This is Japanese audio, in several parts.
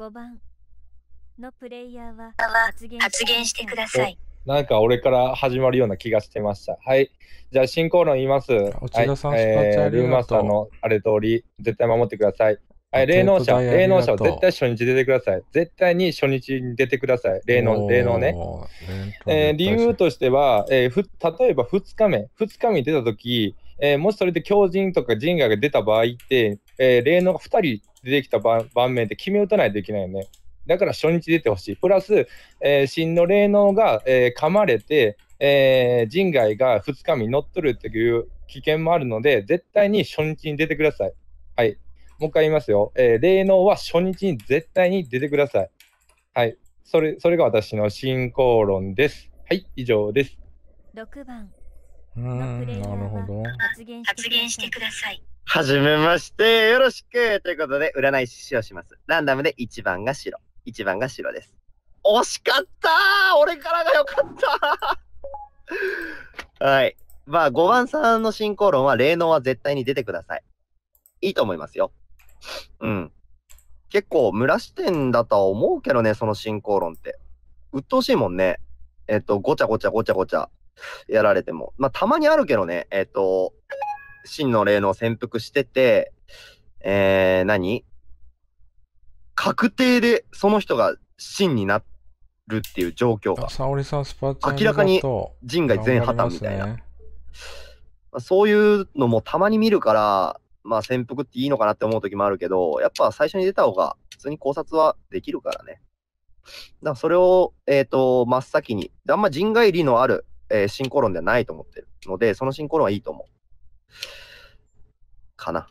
5番のプレイヤーは発言してください。なんか俺から始まるような気がしてました。はい。じゃあ進行論言います。内田さん、はい、えー、ルーマスターのあれ通り、絶対守ってください。はい、霊能者、霊能者、絶対初日出てください。絶対に初日に出てください。霊能、霊能ね。えー、理由としては、えー、ふ例えば2日目、2日目に出たとき、えー、もしそれで狂人とか人外が出た場合って、えー、霊能が2人出てきた盤面で決め打たないといけないよね。だから初日出てほしい。プラス、えー、真の霊能が、えー、噛まれて、えー、人外が2日目乗っ取るっていう危険もあるので、絶対に初日に出てください。はい。もう一回言いますよ。えー、霊能は初日に絶対に出てください。はい。それ、それが私の進行論です。はい、以上です。6番。うん、なるほど。発言してください。はじめまして。よろしく。ということで、占い師をします。ランダムで1番が白。1番が白です。惜しかった俺からが良かった はい。まあ、5番さんの進行論は、霊能は絶対に出てください。いいと思いますよ。うん。結構、蒸らしてんだとは思うけどね、その進行論って。鬱陶しいもんね。えっと、ごちゃごちゃごちゃごちゃやられても。まあ、たまにあるけどね、えっと、真の霊能潜伏してて、えー、何確定でその人が真になるっていう状況が。沙織さん、スパチャ明らかに人外全破綻みたいな。ま、あ、そういうのもたまに見るから、まあ潜伏っていいのかなって思う時もあるけど、やっぱ最初に出た方が普通に考察はできるからね。だからそれを、えっ、ー、と、真っ先に。あんま人外理のある、えー、進行論ではないと思ってるので、その進行論はいいと思う。かな。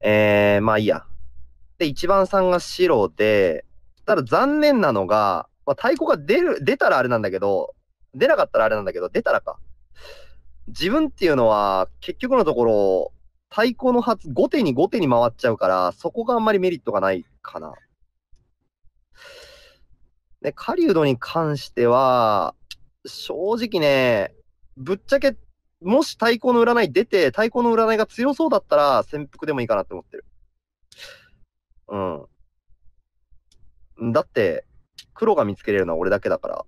えー、まあいいや。で、一番さんが白で、ただ残念なのが、まあ、太鼓が出る、出たらあれなんだけど、出なかったらあれなんだけど、出たらか。自分っていうのは、結局のところ、太鼓の発、後手に後手に回っちゃうから、そこがあんまりメリットがないかな。で、狩人に関しては、正直ね、ぶっちゃけもし対抗の占い出て、対抗の占いが強そうだったら、潜伏でもいいかなって思ってる。うん。だって、黒が見つけれるのは俺だけだから。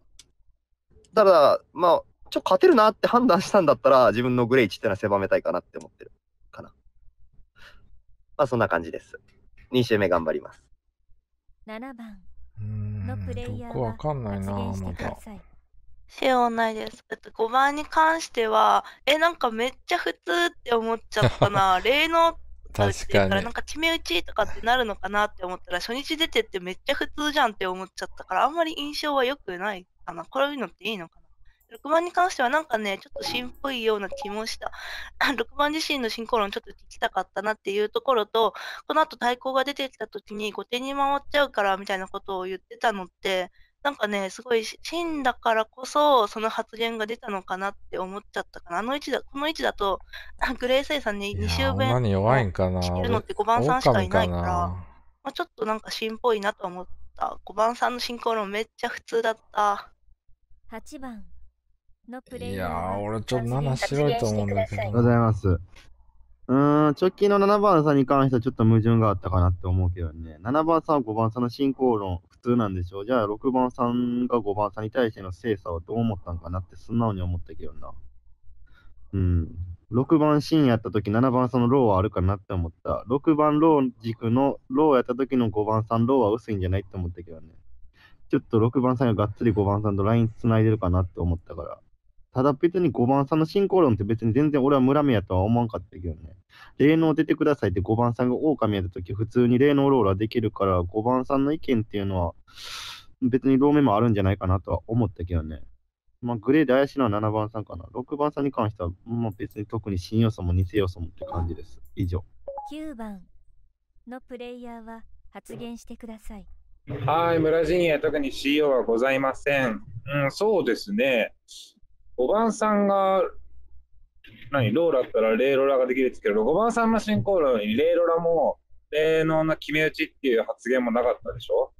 ただ、まあ、ちょ、勝てるなって判断したんだったら、自分のグレイチってのは狭めたいかなって思ってる。かな。まあ、そんな感じです。2周目頑張ります。7番。うん、よこわかんないな、なんか。シェないです。えっと、5番に関しては、え、なんかめっちゃ普通って思っちゃったな。霊 能確かに。なんか決め打ちとかってなるのかなって思ったら、初日出てってめっちゃ普通じゃんって思っちゃったから、あんまり印象は良くないかな。こういうのっていいのかな。6番に関してはなんかね、ちょっとしっぽいような気もした。6 番自身の進行論ちょっと聞きたかったなっていうところと、この後対抗が出てきた時に後手に回っちゃうからみたいなことを言ってたのって、なんかね、すごい死んだからこそ、その発言が出たのかなって思っちゃったかな。あの位置だ、この位置だと、グレー生産に2周目弾弱いんかな。るのって5番さんしかいないから、かまあ、ちょっとなんか芯っぽいなと思った。5番さんの進行論めっちゃ普通だった。8番のプレイヤー。いや俺ちょっと7白いと思うんだけど。ありがとうございます。うん、直近の7番さんに関してはちょっと矛盾があったかなって思うけどね。7番さんは5番さんの進行論、通なんでしょう。じゃあ、6番さんが5番さんに対しての精査はどう思ったんかなって素直に思ったけどな。うん。6番シーンやった時、7番さんのローはあるかなって思った。6番ロー軸のローやった時の5番さんローは薄いんじゃないって思ったけどね。ちょっと6番さんががっつり5番さんとライン繋いでるかなって思ったから。ただ別に5番さんの進行論って別に全然俺は村目やとは思わんかったけどね。霊能出てくださいって5番さんが狼やった時普通に霊能ローラーできるから5番さんの意見っていうのは別に同盟もあるんじゃないかなとは思ったけどね。まあグレーで怪しいのは7番さんかな。6番さんに関しては、まあ、別に特に新要素も偽要素もって感じです。以上。9番のプレイヤーは発言してください。はい、村陣営特に CO はございません。うん、そうですね。5番さんが、何、ローラだったらレイロラができるんですけど、6番さんの進行論に、レイロラも、霊能な決め打ちっていう発言もなかったでしょ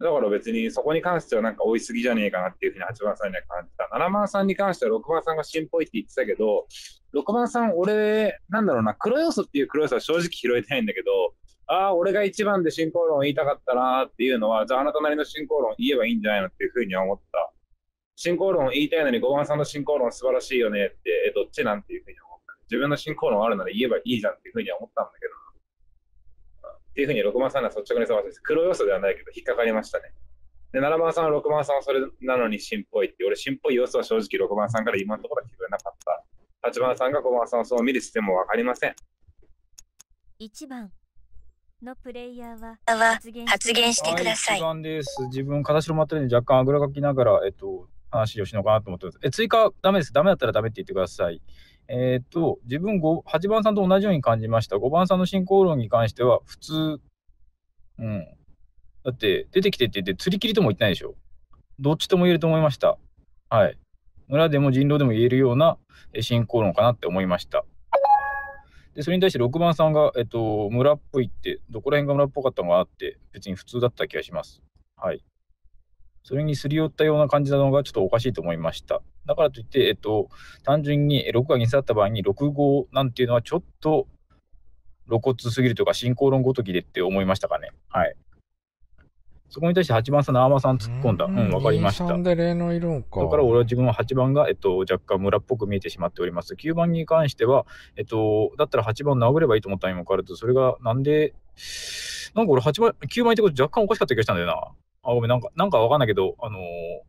だから別にそこに関してはなんか追いすぎじゃねえかなっていうふうに8番さんには感じた。7番さんに関しては6番さんが芯っぽいって言ってたけど、6番さん俺、なんだろうな、黒要素っていう黒要素は正直拾えてないんだけど、ああ、俺が1番で進行論言いたかったなーっていうのは、じゃああなたなりの進行論言えばいいんじゃないのっていうふうに思った。進行論言いたいのに5番さんの進行論素晴らしいよねって、えどっちなんていうふうに思った。自分の進行論あるなら言えばいいじゃんっていうふうに思ったんだけど、っていうふうに6番さんが率直にそうです。黒要素ではないけど引っかかりましたね。で、7番さんは6番さんはそれなのにしんぽいって、俺しんぽい要素は正直6番さんから今のところは聞こえなかった。8番さんが5番さんをそう見るしてもわかりません。1番のプレイヤーは発言してください。はい、1番です。自分、形のまってるんで若干あぐらかきながら、えっと、話をしようかなと思ってます。え、追加ダメです。ダメだったらダメって言ってください。えー、っと、自分8番さんと同じように感じました。5番さんの進行論に関しては、普通、うん。だって、出てきてって言って、釣り切りとも言ってないでしょ。どっちとも言えると思いました。はい。村でも人狼でも言えるような進行論かなって思いました。で、それに対して6番さんが、えっと、村っぽいって、どこら辺が村っぽかったのかなって、別に普通だった気がします。はい。それにすり寄ったような感じなのがちょっとおかしいと思いました。だからといって、えっと、単純に6が2だった場合に6号なんていうのはちょっと露骨すぎるというか、進行論ごときでって思いましたかね。はい。そこに対して8番さん、生さん突っ込んだ。うん、わ、うん、かりました。で例の色か。だから俺は自分は8番が、えっと、若干村っぽく見えてしまっております。9番に関しては、えっと、だったら8番殴ればいいと思ったにもかかわらず、それがなんで、なんか俺8番、9番ってこと若干おかしかった気がしたんだよな。あ、ごめん、なんか、なんかわかんないけど、あのー、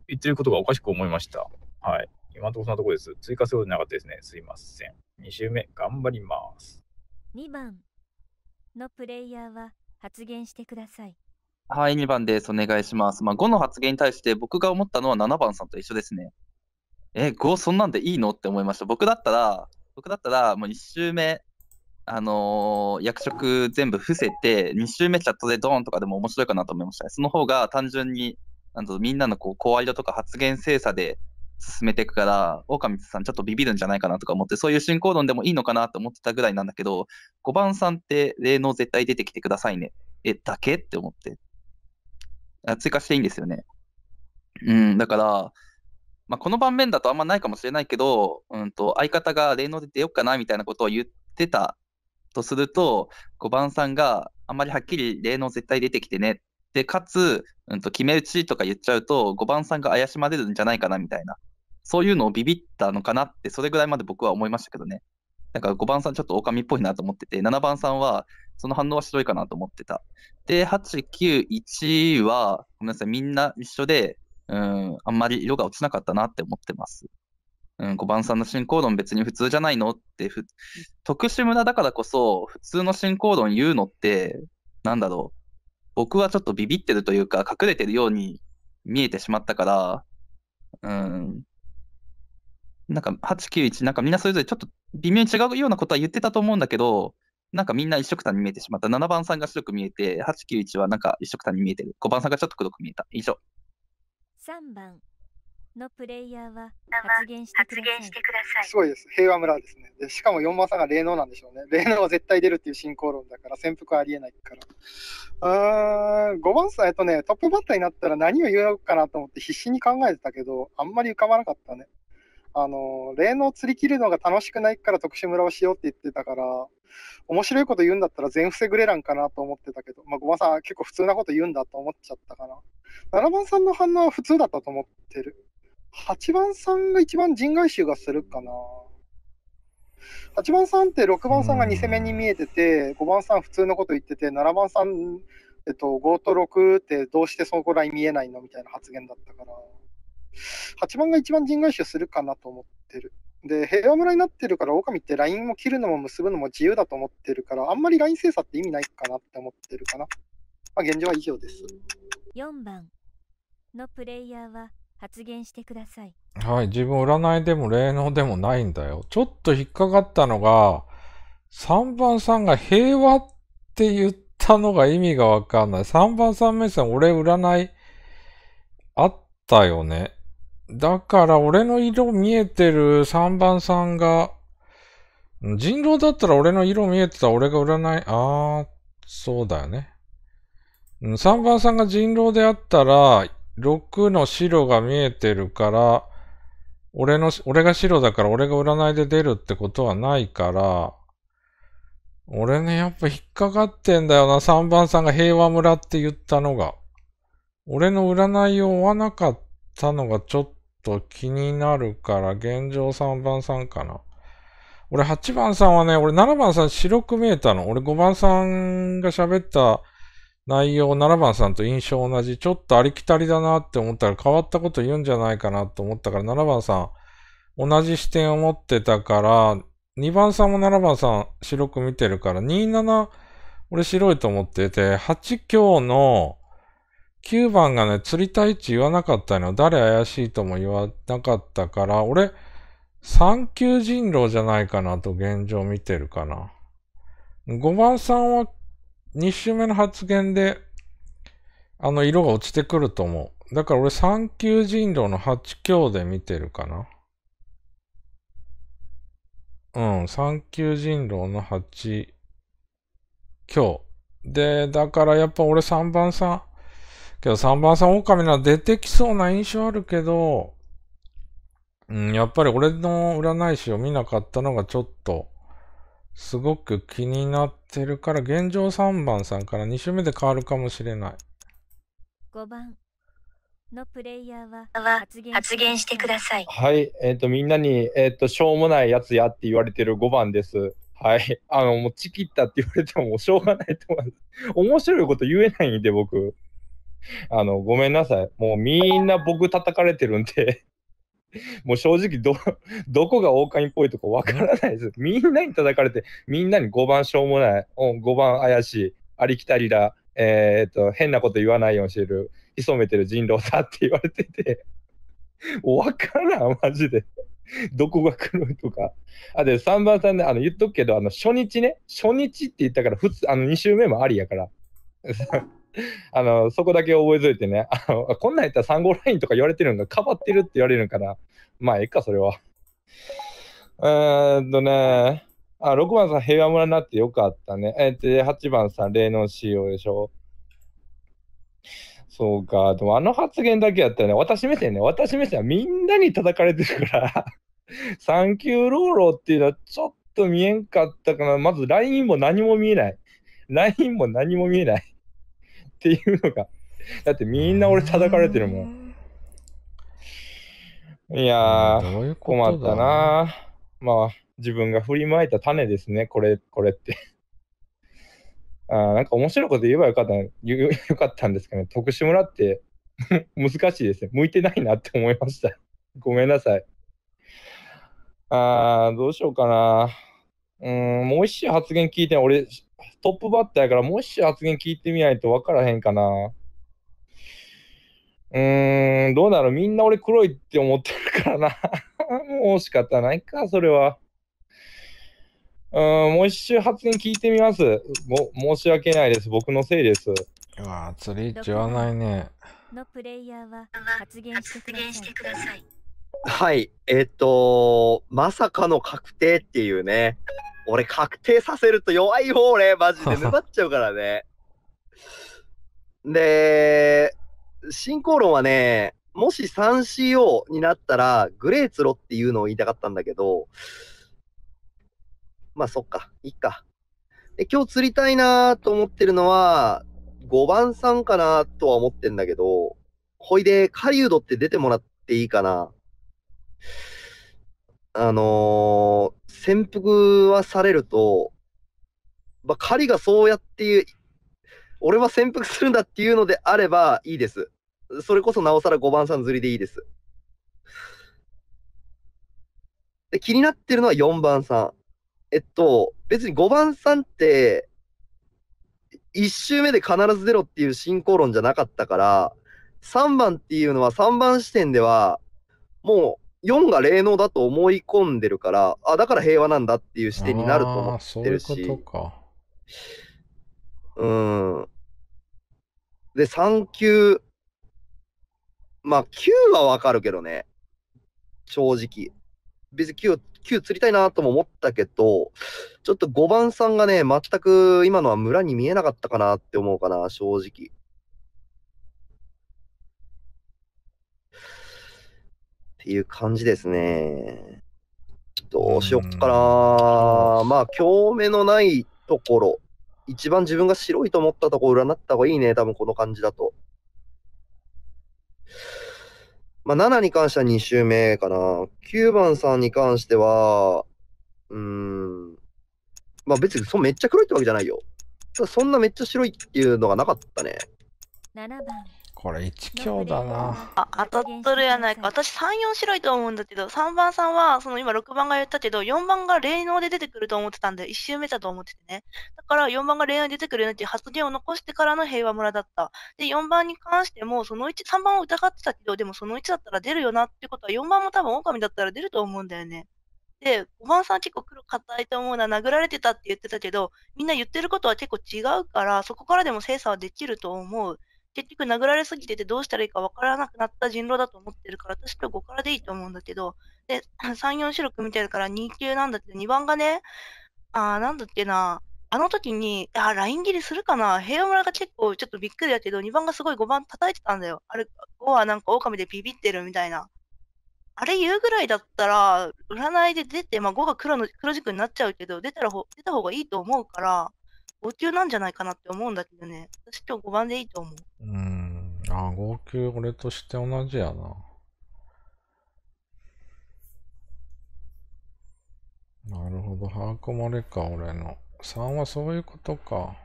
言ってることがおかしく思いました。はい。今のところそんなとこです。追加するとになかったですね。すいません。2周目、頑張ります。2番のプレイヤーは発言してください。はい、2番です。お願いします。まあ、5の発言に対して僕が思ったのは7番さんと一緒ですね。え、5そんなんでいいのって思いました。僕だったら、僕だったら、もう1周目、あのー、役職全部伏せて、2周目チャットでドーンとかでも面白いかなと思いました、ね。その方が単純に、あのみんなのこう、声色とか発言精査で進めていくから、狼さんちょっとビビるんじゃないかなとか思って、そういう進行論でもいいのかなと思ってたぐらいなんだけど、5番さんって霊能絶対出てきてくださいね。え、だけって思って。あ追加していいんですよね。うん、だから、まあ、この盤面だとあんまないかもしれないけど、うんと、相方が霊能で出よっかなみたいなことを言ってたとすると、5番さんがあんまりはっきり霊能絶対出てきてね。で、かつ、うん、と決め打ちとか言っちゃうと、5番さんが怪しまれるんじゃないかなみたいな、そういうのをビビったのかなって、それぐらいまで僕は思いましたけどね。なんか5番さんちょっと狼っぽいなと思ってて、7番さんはその反応は白いかなと思ってた。で、8、9、1は、ごめんなさい、みんな一緒で、うん、あんまり色が落ちなかったなって思ってます。うん、5番さんの進行論別に普通じゃないのって特殊村だからこそ普通の進行論言うのってなんだろう僕はちょっとビビってるというか隠れてるように見えてしまったからうんなんか891なんかみんなそれぞれちょっと微妙に違うようなことは言ってたと思うんだけどなんかみんな一色単に見えてしまった7番さんが白く見えて891はなんか一色単に見えてる5番さんがちょっと黒く見えた以上3番のプレイヤーは発言してください。すごいです。平和村ですね。でしかも4番さんが霊能なんでしょうね。霊能は絶対出るっていう進行論だから、潜伏はありえないから。うん、5番さん、えっとね、トップバッターになったら何を言うかなと思って必死に考えてたけど、あんまり浮かばなかったね。あの、霊能釣り切るのが楽しくないから特殊村をしようって言ってたから、面白いこと言うんだったら全せグレランかなと思ってたけど、まあ、5番さん結構普通なこと言うんだと思っちゃったかな。7番さんの反応は普通だったと思ってる。8番さんが一番人外臭がするかな。8番さんって6番さんが2戦目に見えてて、5番さん普通のこと言ってて、7番さん、えっと、5と6ってどうしてそこらに見えないのみたいな発言だったから、8番が一番人外臭するかなと思ってる。で、平和村になってるから、狼ってラインを切るのも結ぶのも自由だと思ってるから、あんまりライン精査って意味ないかなって思ってるかな。まあ、現状は以上です。4番のプレイヤーは発言してください。はい、自分占いでも霊能でもないんだよ。ちょっと引っかかったのが、3番さんが平和って言ったのが意味がわかんない。3番さん目線、俺占いあったよね。だから俺の色見えてる3番さんが、人狼だったら俺の色見えてた俺が占い、あー、そうだよね。3番さんが人狼であったら、6の白が見えてるから、俺の、俺が白だから俺が占いで出るってことはないから、俺ね、やっぱ引っかかってんだよな。3番さんが平和村って言ったのが。俺の占いを追わなかったのがちょっと気になるから、現状3番さんかな。俺8番さんはね、俺7番さん白く見えたの。俺5番さんが喋った内容7番さんと印象同じ、ちょっとありきたりだなって思ったら変わったこと言うんじゃないかなと思ったから、7番さん、同じ視点を持ってたから、2番さんも7番さん白く見てるから、27、俺白いと思ってて、8強の9番がね、釣りたい位置言わなかったの。誰怪しいとも言わなかったから、俺、3級人狼じゃないかなと現状見てるかな。5番さんは2週目の発言で、あの、色が落ちてくると思う。だから俺三級人狼の8強で見てるかな。うん、三級人狼の8強。で、だからやっぱ俺3番さん、けど3番さん狼なら出てきそうな印象あるけど、うん、やっぱり俺の占い師を見なかったのがちょっと、すごく気になってるから、現状3番さんから2周目で変わるかもしれない。5番のプレイヤーは発言発言してください。はい、えっ、ー、と、みんなに、えっ、ー、と、しょうもないやつやって言われてる5番です。はい。あの、もう、ちきったって言われても、しょうがないと思います。面白いこと言えないんで、僕。あの、ごめんなさい。もうみんな僕叩かれてるんで もう正直ど、どこがオオカミっぽいとこわからないです。みんなに叩かれて、みんなに5番しょうもない、5番怪しい、ありきたりだ、えー、っと、変なこと言わないようにしてる、潜めてる人狼だって言われてて、わからん、マジで。どこが黒いとか。あ、で、3番さんで、あの、言っとくけど、あの、初日ね、初日って言ったから、普通、あの、2週目もありやから。あの、そこだけ覚えといてね、あの、こんなんやったら3号ラインとか言われてるのが、かばってるって言われるんかな。まあ、ええか、それは。えっとね、あ、6番さん、平和村になってよかったね。えっと、8番さん、霊能仕様でしょ。そうか、でもあの発言だけやったらね、私目線ね、私目線はみんなに叩かれてるから、サンキューローローっていうのはちょっと見えんかったかな。まず LINE も何も見えない。LINE も何も見えない。っていうのが、だってみんな俺叩かれてるもん。いやー、困ったなまあ、自分が振りまいた種ですね、これ、これって あなんか面白いこと言えばよかった よかったんですかね。徳島って 難しいですね。向いてないなって思いましたごめんなさい。あー、どうしようかな。うん、もう一周発言聞いて、俺、トップバッターやから、もし発言聞いてみないと分からへんかな。うーん、どうなのみんな俺黒いって思ってるからな。もう仕方ないか、それは。うん、もう一周発言聞いてみます。申し訳ないです。僕のせいです。うわ釣り言わないね。のプレイヤーは発言してください。はい、えっ、ー、とまさかの確定っていうね。俺確定させると弱い方ね、マジで。粘 っちゃうからね。で、進行論はね、もし 3CO になったら、グレーツロっていうのを言いたかったんだけど、まあそっか、いっか。で、今日釣りたいなと思ってるのは、5番さんかなとは思ってんだけど、ほいで、狩人って出てもらっていいかな。あのー、潜伏はされると、まあ、狩りがそうやっていう、俺は潜伏するんだっていうのであればいいです。それこそなおさら5番さん釣りでいいです。で気になってるのは4番さん。えっと、別に5番さんって、1周目で必ずゼロっていう進行論じゃなかったから、3番っていうのは3番視点では、もう4が霊能だと思い込んでるから、あ、だから平和なんだっていう視点になると思ってるし。そういうことか。うん。で、3級、まあ9はわかるけどね。正直。別に 9, 9釣りたいなとも思ったけど、ちょっと5番さんがね、全く今のは村に見えなかったかなって思うかな、正直。ていう感じですね。どうしよっかな。まあ、興味のないところ、一番自分が白いと思ったところ占った方がいいね、多分この感じだと。まあ、7に関しては2周目かな。9番さんに関しては、うん、まあ別にそめっちゃ黒いってわけじゃないよ。そんなめっちゃ白いっていうのがなかったね。7番これ一強だなあ当たっとるやないか私34白いと思うんだけど3番さんはその今6番が言ったけど4番が霊能で出てくると思ってたんで1周目だと思っててねだから4番が霊能で出てくるなっていう発言を残してからの平和村だったで4番に関してもその13番を疑ってたけどでもその1だったら出るよなってことは4番も多分狼だったら出ると思うんだよねで、5番さん結構黒硬いと思うな、殴られてたって言ってたけど、みんな言ってることは結構違うから、そこからでも精査はできると思う。結局殴られすぎててどうしたらいいか分からなくなった人狼だと思ってるから、私今日5からでいいと思うんだけど、で、3、4、4、6見てるから2級なんだけど、2番がね、あーなんだっけな、あの時に、あ、ライン切りするかな平和村が結構ちょっとびっくりだけど、2番がすごい5番叩いてたんだよ。あれ、5はなんか狼でビビってるみたいな。あれ言うぐらいだったら、占いで出て、まあ5が黒の黒軸になっちゃうけど、出たらほ出た方がいいと思うから、号泣なんじゃないかなって思うんだけどね。私今日5番でいいと思う。うん。あ、号泣俺として同じやな。なるほど。把握もあれか、俺の。3はそういうことか。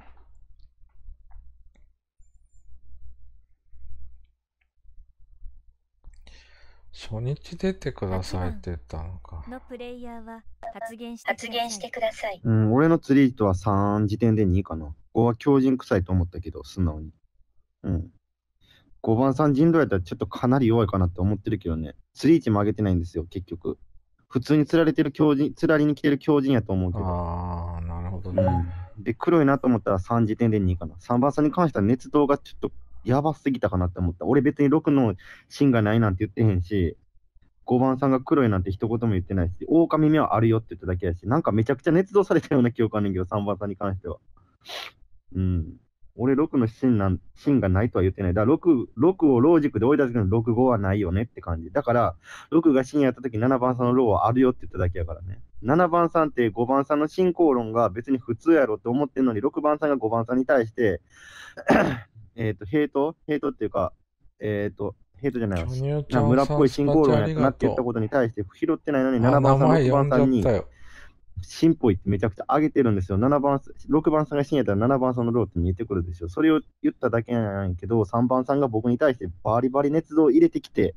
初日出てくださいって言ったのか。のプレイヤーは発言して発言してください。うん、俺の釣り人とは3時点で2かな。5は強靭臭いと思ったけど、素直に。うん。5番さん人狼やったらちょっとかなり弱いかなって思ってるけどね。釣り位置も上げてないんですよ、結局。普通に釣られてる強人、釣られに来てる強人やと思うけど。ああ、なるほどね、うん、で、黒いなと思ったら3時点で2かな。3番さんに関しては熱動がちょっとやばすぎたかなって思った。俺別に6の芯がないなんて言ってへんし、5番さんが黒いなんて一言も言ってないし、狼目はあるよって言っただけやし、なんかめちゃくちゃ捏造されたような記憶あるんけど、3番さんに関しては。うん。俺6の芯なん芯がないとは言ってない。だから 6, 6をロー軸で追い出すけど、6、5はないよねって感じ。だから、6が芯やった時7番さんのローはあるよって言っただけやからね。7番さんって5番さんの進行論が別に普通やろって思ってんのに、6番さんが5番さんに対してえっ、ー、と、ヘイトヘイトっていうか、えっ、ー、と、ヘイトじゃないわ。村っぽい信号論やなって言ったことに対して、拾ってないのに7番さん、6番さんに、シンポイってめちゃくちゃ上げてるんですよ。7番、6番さんが死んやったら7番さんのローって見えてくるでしょ。それを言っただけなんやけど、3番さんが僕に対してバリバリ熱を入れてきて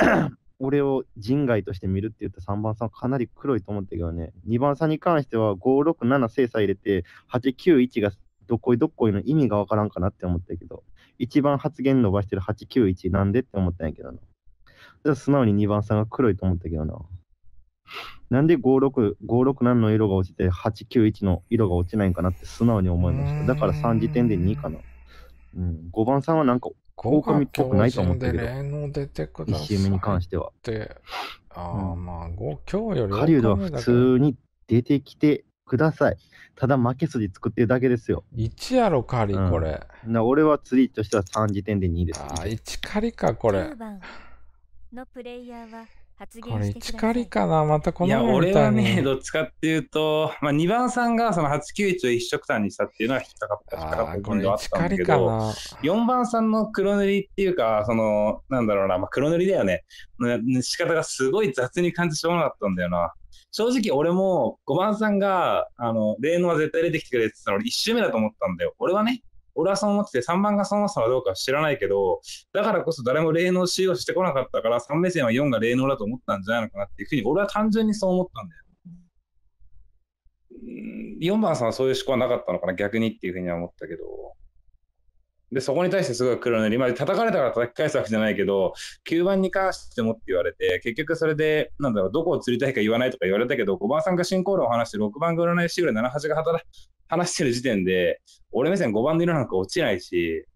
俺を人外として見るって言った3番さんかなり黒いと思ったけどね、2番さんに関しては5、6、7精査入れて、8、9、1がどこいどこいの意味がわからんかなって思ったけど、一番発言伸ばしてる891なんでって思ったんやけどな。じゃ素直に2番さんが黒いと思ったけどな。なんで56、5 7の色が落ちて891の色が落ちないんかなって素直に思いました。だから3時点で2かな。うん、5番さんはなんか狼っぽくないと思ったけど、1周目に関しては。で、ああ、まあ、5強より。狩人は普通に出てきてください。ただ負け筋作ってるだけですよ。1やろ、カリ、うんこれ。な俺は釣りとしては3時点で2です。ああ、1カリか、これ。のプレイヤーは発これ1狩リかな、またこのや、前み俺はね、どっちかっていうと、まあ、2番さんがその891を一色単にしたっていうのは引っかかった、引あこれ1たカかな。4番さんの黒塗りっていうか、その、なんだろうな、まあ、黒塗りだよね。仕方がすごい雑に感じてしょうなったんだよな。正直俺も5番さんが、あの、霊能は絶対出てきてくれって言ったの俺1周目だと思ったんだよ。俺はね、俺はそう思ってて、3番がそう思ったのはどうか知らないけど、だからこそ誰も霊能使用してこなかったから、3目線は4が霊能だと思ったんじゃないのかなっていうふうに、俺は単純にそう思ったんだよ。4番さんはそういう思考はなかったのかな、逆にっていうふうには思ったけど。で、そこに対してすごい黒塗り、まあ、叩かれたから叩き返すわけじゃないけど、9番に関してもって言われて、結局それで、なんだろう、どこを釣りたいか言わないとか言われたけど、5番さんが進行論を話して、6番が占い師ぐらい7、8が働話してる時点で、俺目線5番の色なんか落ちないし、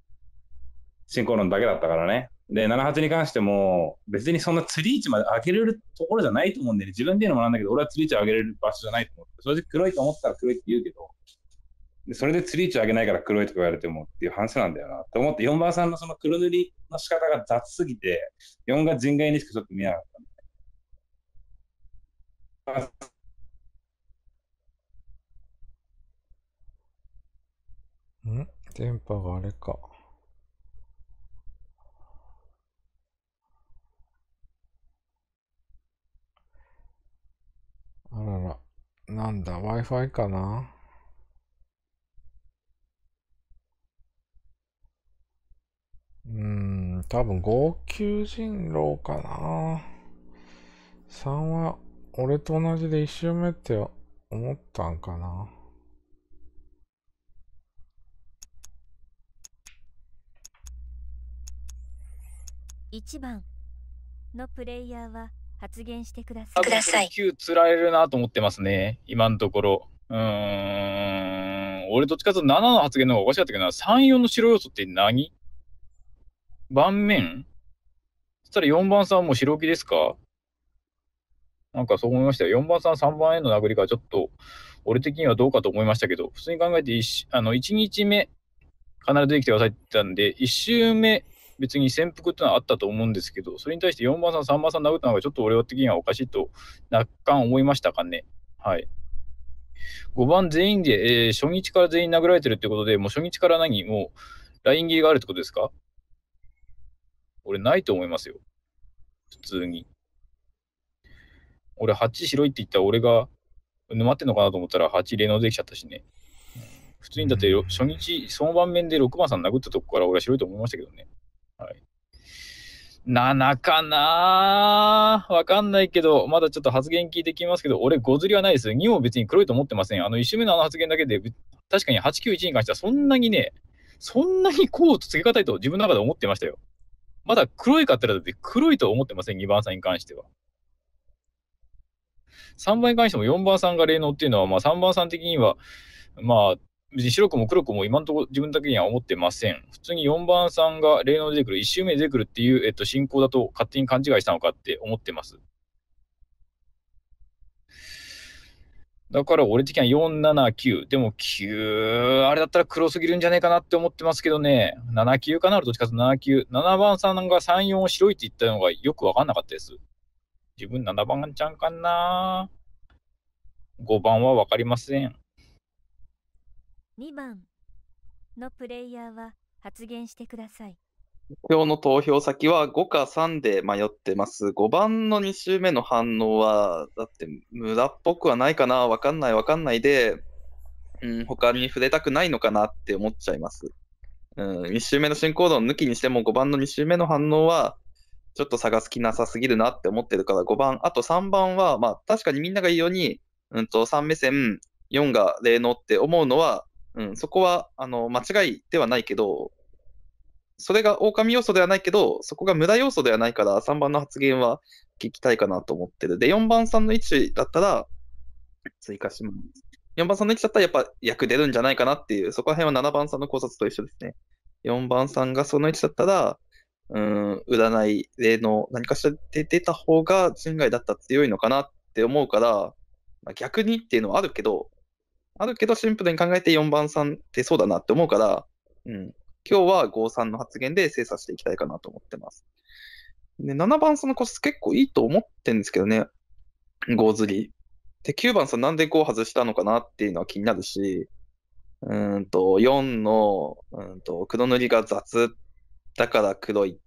進行論だけだったからね。で、7、8に関しても、別にそんな釣り位置まで上げれるところじゃないと思うんで、ね、自分で言うのもなんだけど、俺は釣り位置上げれる場所じゃないと思って、正直黒いと思ったら黒いって言うけど、で、それで釣り位置上げないから黒いとか言われてもっていう話なんだよなと思って、4番さんのその黒塗りの仕方が雑すぎて、4が人外にしかちょっと見えなかったんで。ん電波があれか。あらら、なんだ、Wi-Fi かなうん、多分、号泣人狼かな。3は、俺と同じで一周目って思ったんかな。1番のプレイヤーは発言してください。く9つられるなと思ってますね、今のところ。うーん、俺どっちかとと7の発言の方がおかしかったけどな、3、4の白要素って何盤面そしたら4番さんも白木ですかなんかそう思いましたよ。4番さん、3番への殴りがちょっと、俺的にはどうかと思いましたけど、普通に考えて1、あの1日目、必ずてきてくださいって言ったんで、1周目、別に潜伏ってのはあったと思うんですけど、それに対して4番さん、3番さん殴ったのがちょっと俺的にはおかしいと、若干思いましたかね。はい。5番全員で、えー、初日から全員殴られてるってことで、もう初日から何もう、ライン切りがあるってことですか俺ないと思いますよ。普通に。俺8白いって言ったら俺が沼ってんのかなと思ったら8連能できちゃったしね。普通にだって初日、その盤面で6番さん殴ったとこから俺は白いと思いましたけどね。はい。7かなわかんないけど、まだちょっと発言聞いてきますけど、俺、5釣りはないです。2も別に黒いと思ってません。あの、1周目のあの発言だけで、確かに891に関してはそんなにね、そんなにこうつけがたいと自分の中で思ってましたよ。まだ黒いかって言われて黒いと思ってません、2番さんに関しては。3番に関しても4番さんが霊能っていうのは、まあ、3番さん的には、まあ、別に白くも黒くも今のところ自分だけには思ってません。普通に4番さんが霊能出てくる、1周目出てくるっていう、えっと、進行だと勝手に勘違いしたのかって思ってます。だから俺的には479。でも9、あれだったら黒すぎるんじゃねえかなって思ってますけどね。79かなどっちかと七79。7番さんが3、4を白いって言ったのがよくわかんなかったです。自分7番ちゃんかな ?5 番はわかりません。2番のプレイヤーは発言してください。今日の投票先は5か3で迷ってます。5番の2周目の反応は、だって無駄っぽくはないかな、わかんないわかんないで、うん、他に触れたくないのかなって思っちゃいます。うん、2周目の進行度抜きにしても5番の2周目の反応は、ちょっと差が好きなさすぎるなって思ってるから5番、あと3番は、まあ確かにみんなが言うように、うんと3目線、4が霊能って思うのは、うん、そこはあの間違いではないけど、それが狼要素ではないけど、そこが無駄要素ではないから、3番の発言は聞きたいかなと思ってる。で、4番さんの位置だったら、追加します。4番さんの位置だったら、やっぱ役出るんじゃないかなっていう、そこら辺は7番さんの考察と一緒ですね。4番さんがその位置だったら、うん、占い例の何かしらで出た方が人外だったら強いのかなって思うから、まあ、逆にっていうのはあるけど、あるけどシンプルに考えて4番さんってそうだなって思うから、うん、今日は郷さんの発言で精査していきたいかなと思ってます。で、7番さんのコス結構いいと思ってるんですけどね、5釣り。で、9番さんなんで5外したのかなっていうのは気になるし、うんと、4の、うんと、黒塗りが雑だから黒い。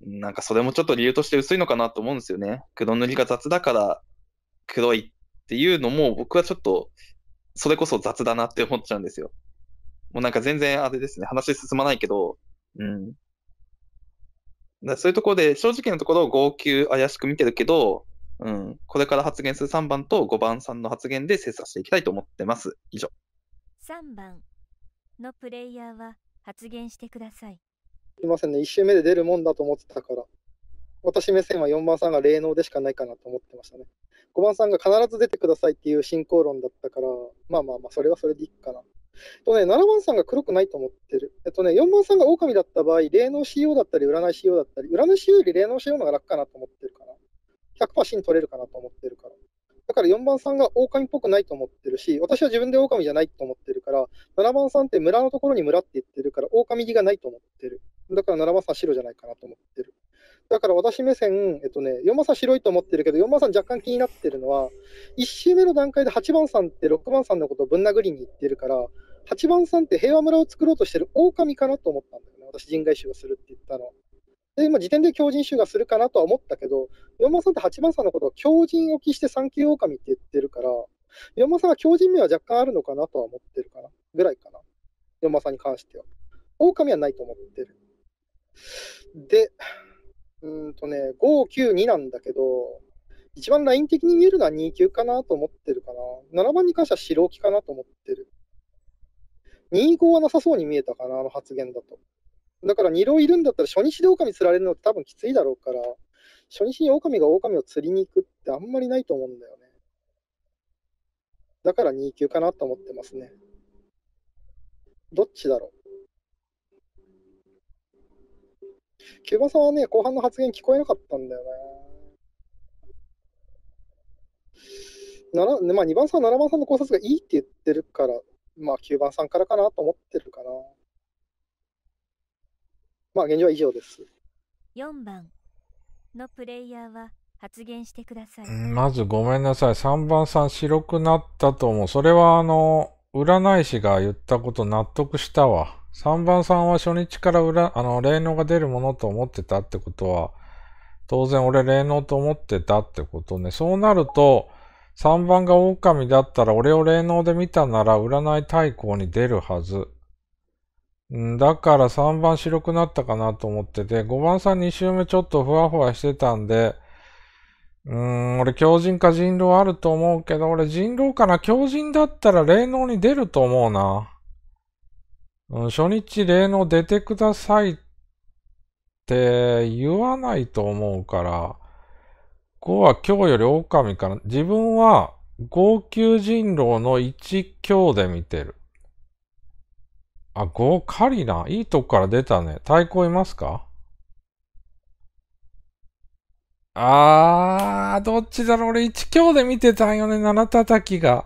なんかそれもちょっと理由として薄いのかなと思うんですよね。黒塗りが雑だから黒いっていうのも僕はちょっとそれこそ雑だなって思っちゃうんですよ。もうなんか全然あれですね、話進まないけど、うん。だそういうところで、正直なところ、号泣怪しく見てるけど、うん、これから発言する3番と5番さんの発言で精査していきたいと思ってます。以上。3番のプレイヤーは発言してください。すみませんね、1周目で出るもんだと思ってたから、私目線は4番さんが霊能でしかないかなと思ってましたね。5番さんが必ず出てくださいっていう進行論だったから、まあまあまあ、それはそれでいいかな。とね、7番さんが黒くないと思ってる。えっとね、4番さんが狼だった場合、霊能 CO だったり、占い CO だったり、占い CO より霊能 CO の方が楽かなと思ってるから。100%芯取れるかなと思ってるから。だから4番さんが狼っぽくないと思ってるし、私は自分で狼じゃないと思ってるから、7番さんって村のところに村って言ってるから、狼気がないと思ってる。だから7番さん白じゃないかなと思ってる。だから私目線、えっとね、4番さん白いと思ってるけど、4番さん若干気になってるのは、1周目の段階で8番さんって6番さんのことをぶん殴りに行ってるから、八番さんって平和村を作ろうとしてる狼かなと思ったんだよね。私、人外衆がするって言ったの。で、まあ、時点で狂人衆がするかなとは思ったけど、4番さんって8番さんのことを狂人置きして三級狼って言ってるから、4番さんは狂人名は若干あるのかなとは思ってるかな。ぐらいかな。4番さんに関しては。狼はないと思ってる。で、うんとね、592なんだけど、一番ライン的に見えるのは2級かなと思ってるかな。7番に関しては白置きかなと思ってる。25はなさそうに見えたかな、あの発言だと。だから2浪いるんだったら初日で狼釣られるのって多分きついだろうから、初日に狼が狼を釣りに行くってあんまりないと思うんだよね。だから2級かなと思ってますね。どっちだろう。キューバさんはね、後半の発言聞こえなかったんだよね。まあ、2番さん、7番さんの考察がいいって言ってるからまあ、9番さんからかなと思ってるかな。まあ、現状は以上です。4番のプレイヤーは発言してください。まずごめんなさい。3番さん白くなったと思う。それはあの、占い師が言ったこと納得したわ。3番さんは初日から裏、あの、霊能が出るものと思ってたってことは、当然俺霊能と思ってたってことね。そうなると、3番が狼だったら俺を霊能で見たなら占い対抗に出るはず。んだから3番白くなったかなと思ってて、5番さん2周目ちょっとふわふわしてたんで、うーん、俺狂人か人狼あると思うけど、俺人狼かな狂人だったら霊能に出ると思うな。うん、初日霊能出てくださいって言わないと思うから、5は今日より狼かな。自分は号泣人狼の1強で見てる。あ、5狩りな。いいとこから出たね。太鼓いますかあー、どっちだろう。俺1強で見てたんよね。7叩きが。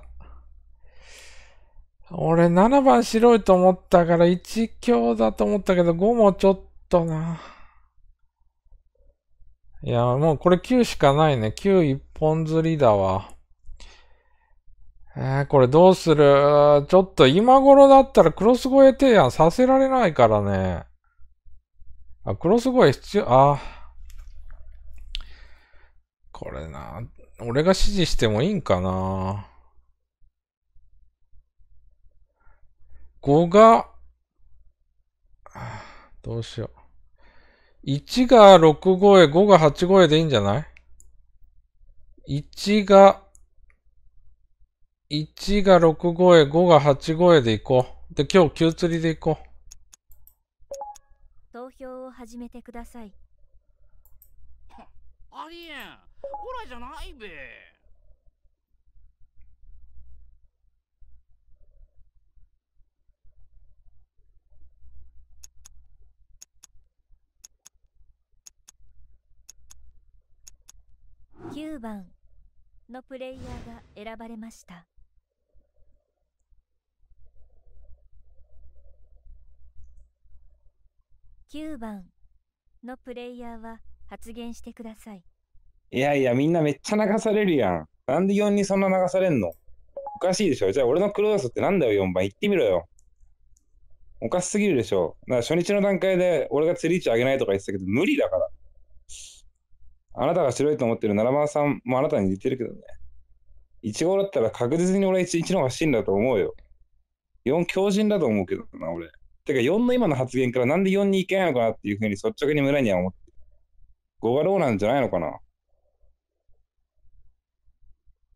俺7番白いと思ったから1強だと思ったけど5もちょっとな。いや、もうこれ9しかないね。9一本釣りだわ。えー、これどうするちょっと今頃だったらクロス越え提案させられないからね。あ、クロス越え必要、あ。これな、俺が指示してもいいんかな。5が、どうしよう。1が6声、5が8声でいいんじゃない ?1 が、1が6声、5が8声でいこう。で、今日、急釣りでいこう。投票を始めてください。ありえん。オらじゃないべ。9番のプレイヤーが選ばれました。9番のプレイヤーは発言してください。いやいや、みんなめっちゃ流されるやん。なんで4にそんな流されんのおかしいでしょ。じゃあ俺のクローズってなんだよ、4番。言ってみろよ。おかしすぎるでしょ。だから初日の段階で俺が釣り位置上げないとか言ってたけど、無理だから。あなたが白いと思ってる奈良間さんもあなたに似てるけどね。1号だったら確実に俺 1, 1の方が真だと思うよ。4強人だと思うけどな、俺。てか4の今の発言からなんで4に行けないのかなっていうふうに率直に村には思ってる。5がローなんじゃないのかな。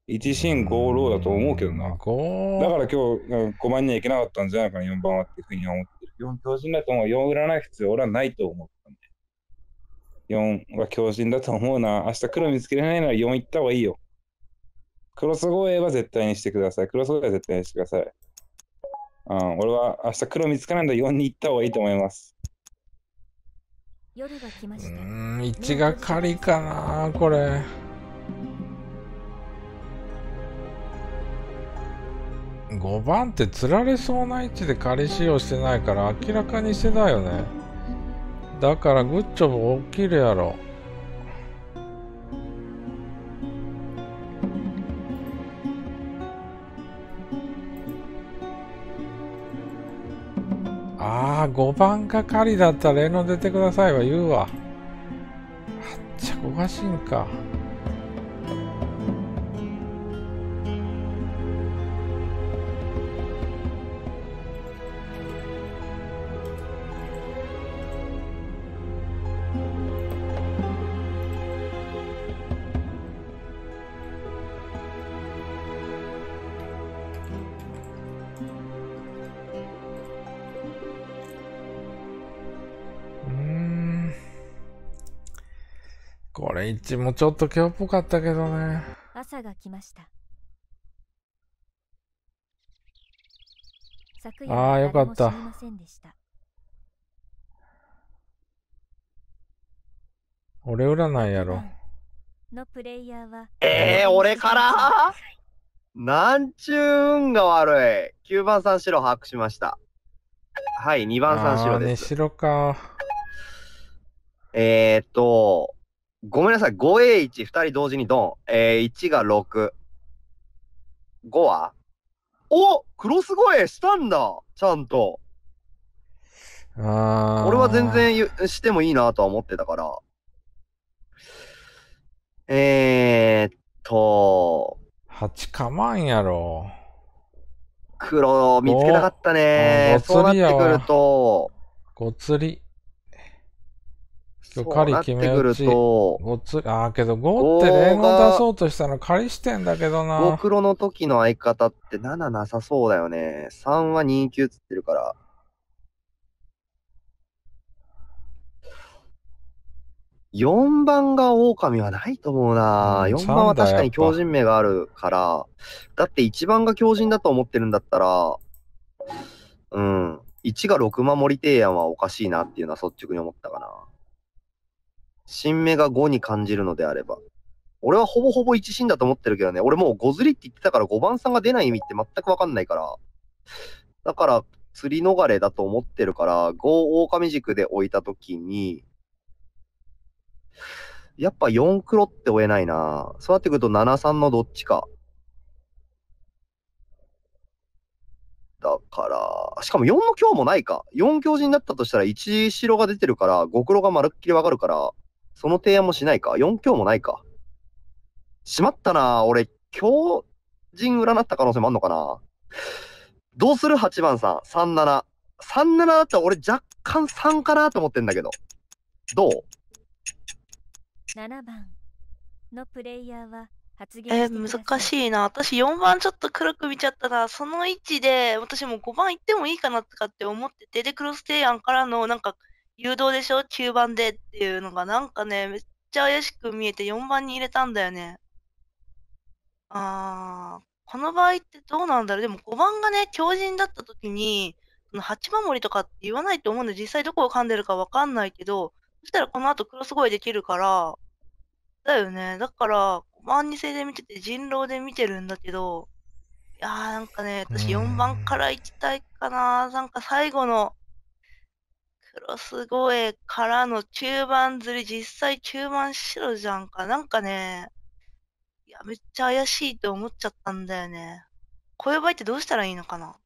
1進5ローだと思うけどな。だから今日5番にはいけなかったんじゃないかな、4番はっていうふうに思ってる。4強人だと思う。4占い必要俺はないと思ったんで。4は強靭だと思うな。明日黒見つけれないなら4行った方がいいよ。クロス護衛は絶対にしてください。クロス護衛は絶対にしてください。うん、俺は明日黒見つかないんだ4に行った方がいいと思います。夜が来ました。うん、1がかりかな、これ。5番って釣られそうな位置で仮使用してないから明らかにしてないよね。だからグッチョも起きるやろああ5番係だったら例の出てくださいは言うわあっちゃおかしいんかエッジもちょっと今日っぽかったけどね。朝が来ました。ああ、よかった。俺占いやろ。のプレイヤーはええー、俺からなんちゅう運が悪い。9番さん白把握しました。はい、2番さん白です。ね、白か。えーっと、ごめんなさい、5A1、2人同時にドン。えー、1が6。5はおクロス声したんだちゃんと。あ俺は全然してもいいなとは思ってたから。えー、っと。8かまんやろ。黒見つけたかったね。そうなってくると。ごつり。今日仮決め打ち。ごつああ、けど5って連合出そうとしたの仮してんだけどな。5黒の時の相方って7なさそうだよね。3は2級つってるから。4番が狼はないと思うな、4番は確かに強人名があるから、だって1番が強人だと思ってるんだったら、うん、1が6守り提案はおかしいなっていうのは率直に思ったかな。新芽が5に感じるのであれば。俺はほぼほぼ1新だと思ってるけどね、俺もう5ずりって言ってたから5番さんが出ない意味って全くわかんないから。だから、釣り逃れだと思ってるから、5狼軸で置いたときに、やっぱ4黒って追えないなそうなってくると7、3のどっちか。だから、しかも4の強もないか。4強陣だったとしたら1白が出てるから、5黒がまるっきりわかるから、その提案もしないか。4強もないか。しまったな俺、強人占った可能性もあんのかなどうする ?8 番さん。37。37だったら俺若干3かなと思ってんだけど。どう ?7 番のプレイヤーは発言えー、難しいな。私4番ちょっと黒く見ちゃったな。その位置で私も5番行ってもいいかなとかって思ってて、で、クロス提案からのなんか誘導でしょ ?9 番でっていうのがなんかね、めっちゃ怪しく見えて4番に入れたんだよね。あー、この場合ってどうなんだろうでも5番がね、強靭だった時に、その8番森とかって言わないと思うんで、実際どこを噛んでるかわかんないけど、そしたらこの後クロス声できるから、だよね。だから、5番2世で見てて人狼で見てるんだけど、いやーなんかね、私4番から行きたいかな。なんか最後の、クロス越えからの中盤釣り、実際中盤白じゃんか。なんかね、いや、めっちゃ怪しいと思っちゃったんだよね。こういう場合ってどうしたらいいのかな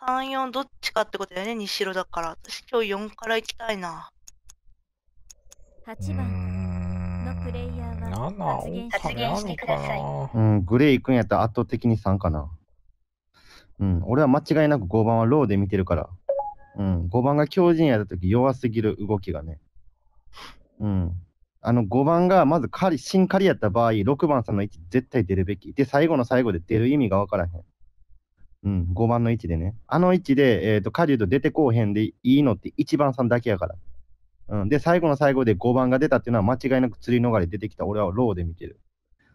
?3、4どっちかってことだよね、西白だから。私今日4から行きたいな。8番のプレイヤーは発言発言してください。うん、グレー行くんやったら圧倒的に3かな。うん、俺は間違いなく5番はローで見てるから。うん、5番が強靭やった時弱すぎる動きがね。うん。あの5番がまずん新りやった場合、6番さんの位置絶対出るべき。で、最後の最後で出る意味がわからへん。うん、5番の位置でね。あの位置で、えっ、ー、と、狩人出てこうへんでいいのって1番さんだけやから。うん、で、最後の最後で5番が出たっていうのは間違いなく釣り逃れ出てきた俺はローで見てる。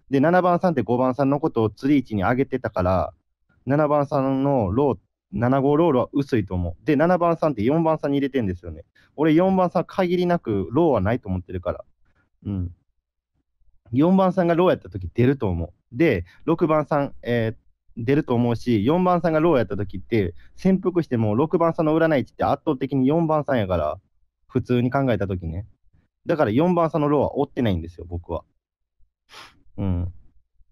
で、7番さんって5番さんのことを釣り位置に上げてたから、7番さんのローっ7号ロールは薄いと思う。で、7番さんって4番さんに入れてんですよね。俺4番さん限りなくローはないと思ってるから。うん。4番さんがローやった時出ると思う。で、6番さん、えー、出ると思うし、4番さんがローやった時って、潜伏しても6番さんの占い値って圧倒的に4番さんやから、普通に考えた時ね。だから4番さんのローは追ってないんですよ、僕は。うん。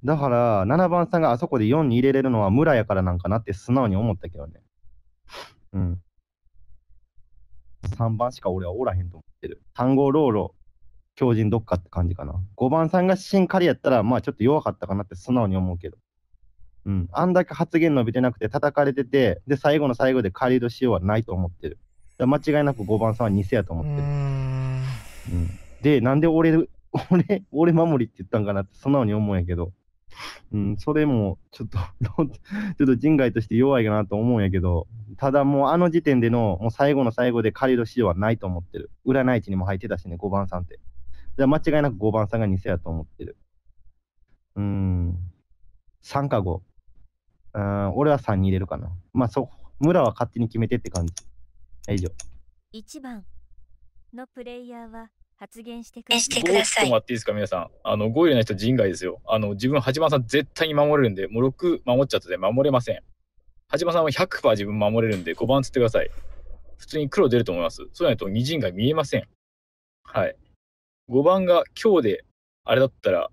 だから、7番さんがあそこで4に入れれるのは村やからなんかなって素直に思ったけどね。うん。3番しか俺はおらへんと思ってる。単語、ローロ、強人どっかって感じかな。5番さんがシンカやったら、まあちょっと弱かったかなって素直に思うけど。うん。あんだけ発言伸びてなくて叩かれてて、で、最後の最後でカリードしようはないと思ってる。間違いなく5番さんは偽やと思ってる。うんうん、で、なんで俺、俺、俺守りって言ったんかなって素直に思うんやけど、うん、それもちょっと ちょっと人外として弱いかなと思うんやけど、ただもうあの時点での、もう最後の最後でカリド市場はないと思ってる。占い地にも入ってたしね、5番さんって。じゃ間違いなく5番さんが偽やと思ってる。うん、3か5。うん、俺は3に入れるかな。まあそ、村は勝手に決めてって感じ。以上。1番のプレイヤーは発言してください。ちょっと待っていいですか、皆さん。あの、5ルの人人外ですよ。あの、自分、八幡さん絶対に守れるんで、もう6守っちゃってで守れません。八幡さんは100%自分守れるんで、5番つってください。普通に黒出ると思います。そうないと2人外見えません。はい。5番が今日で、あれだったら、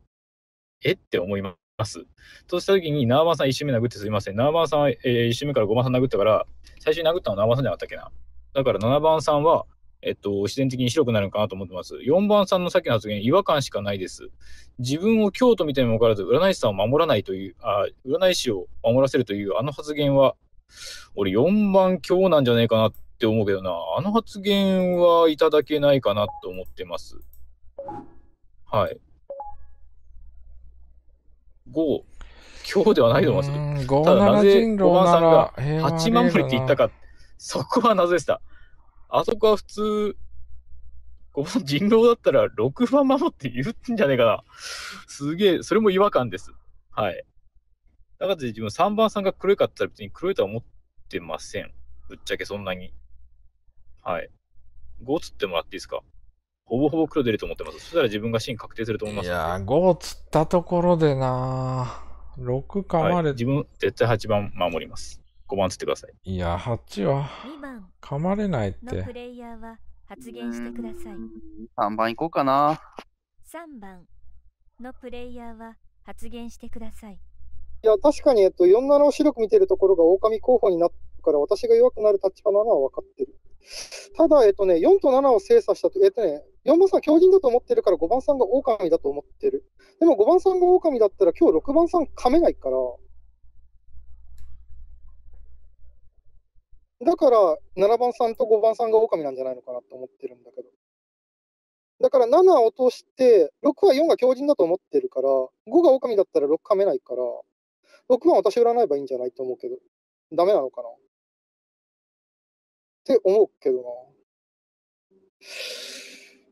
えって思います。そうした時に、縄番さん1周目殴ってすみません。縄番さんは、え1周目から5番さん殴ったから、最初に殴ったのは縄番さんじゃなかったっけな。だから7番さんは、えっと、自然的に白くなるかなと思ってます。4番さんのさっきの発言、違和感しかないです。自分を京都みたいにもかからず、占い師さんを守らないという、あ、占い師を守らせるという、あの発言は、俺4番日なんじゃないかなって思うけどな、あの発言はいただけないかなと思ってます。はい。5、今日ではないと思います。ただなぜ5番さんが8万振りって言ったか、そこは謎でした。あそこは普通、この 人狼だったら6番守って言うんじゃねえかな。すげえ、それも違和感です。はい。だから自分3番さんが黒いかったら別に黒いとは思ってません。ぶっちゃけそんなに。はい。5つってもらっていいですかほぼほぼ黒出ると思ってます。そしたら自分がシーン確定すると思います。いやー、5釣ったところでなー6かまれ、はい、自分絶対8番守ります。5番つってください。いや、8は噛まれないって。プレイヤーは発言してください。3番いこうかな。3番のプレイヤーは発言してください。いや、確かに、えっと、47を白く見てるところが狼候補になってから私が弱くなる立場なのは分かってる。ただ、えっとね、4と7を精査したと、えっとね、4番さん強人だと思ってるから5番さんが狼だと思ってる。でも5番さんが狼だったら今日6番さん噛めないから。だから、7番さんと5番さんが狼なんじゃないのかなと思ってるんだけど。だから7を落として、6は4が強靭だと思ってるから、5が狼だったら6噛めないから、6番私占えばいいんじゃないと思うけど、ダメなのかなって思うけど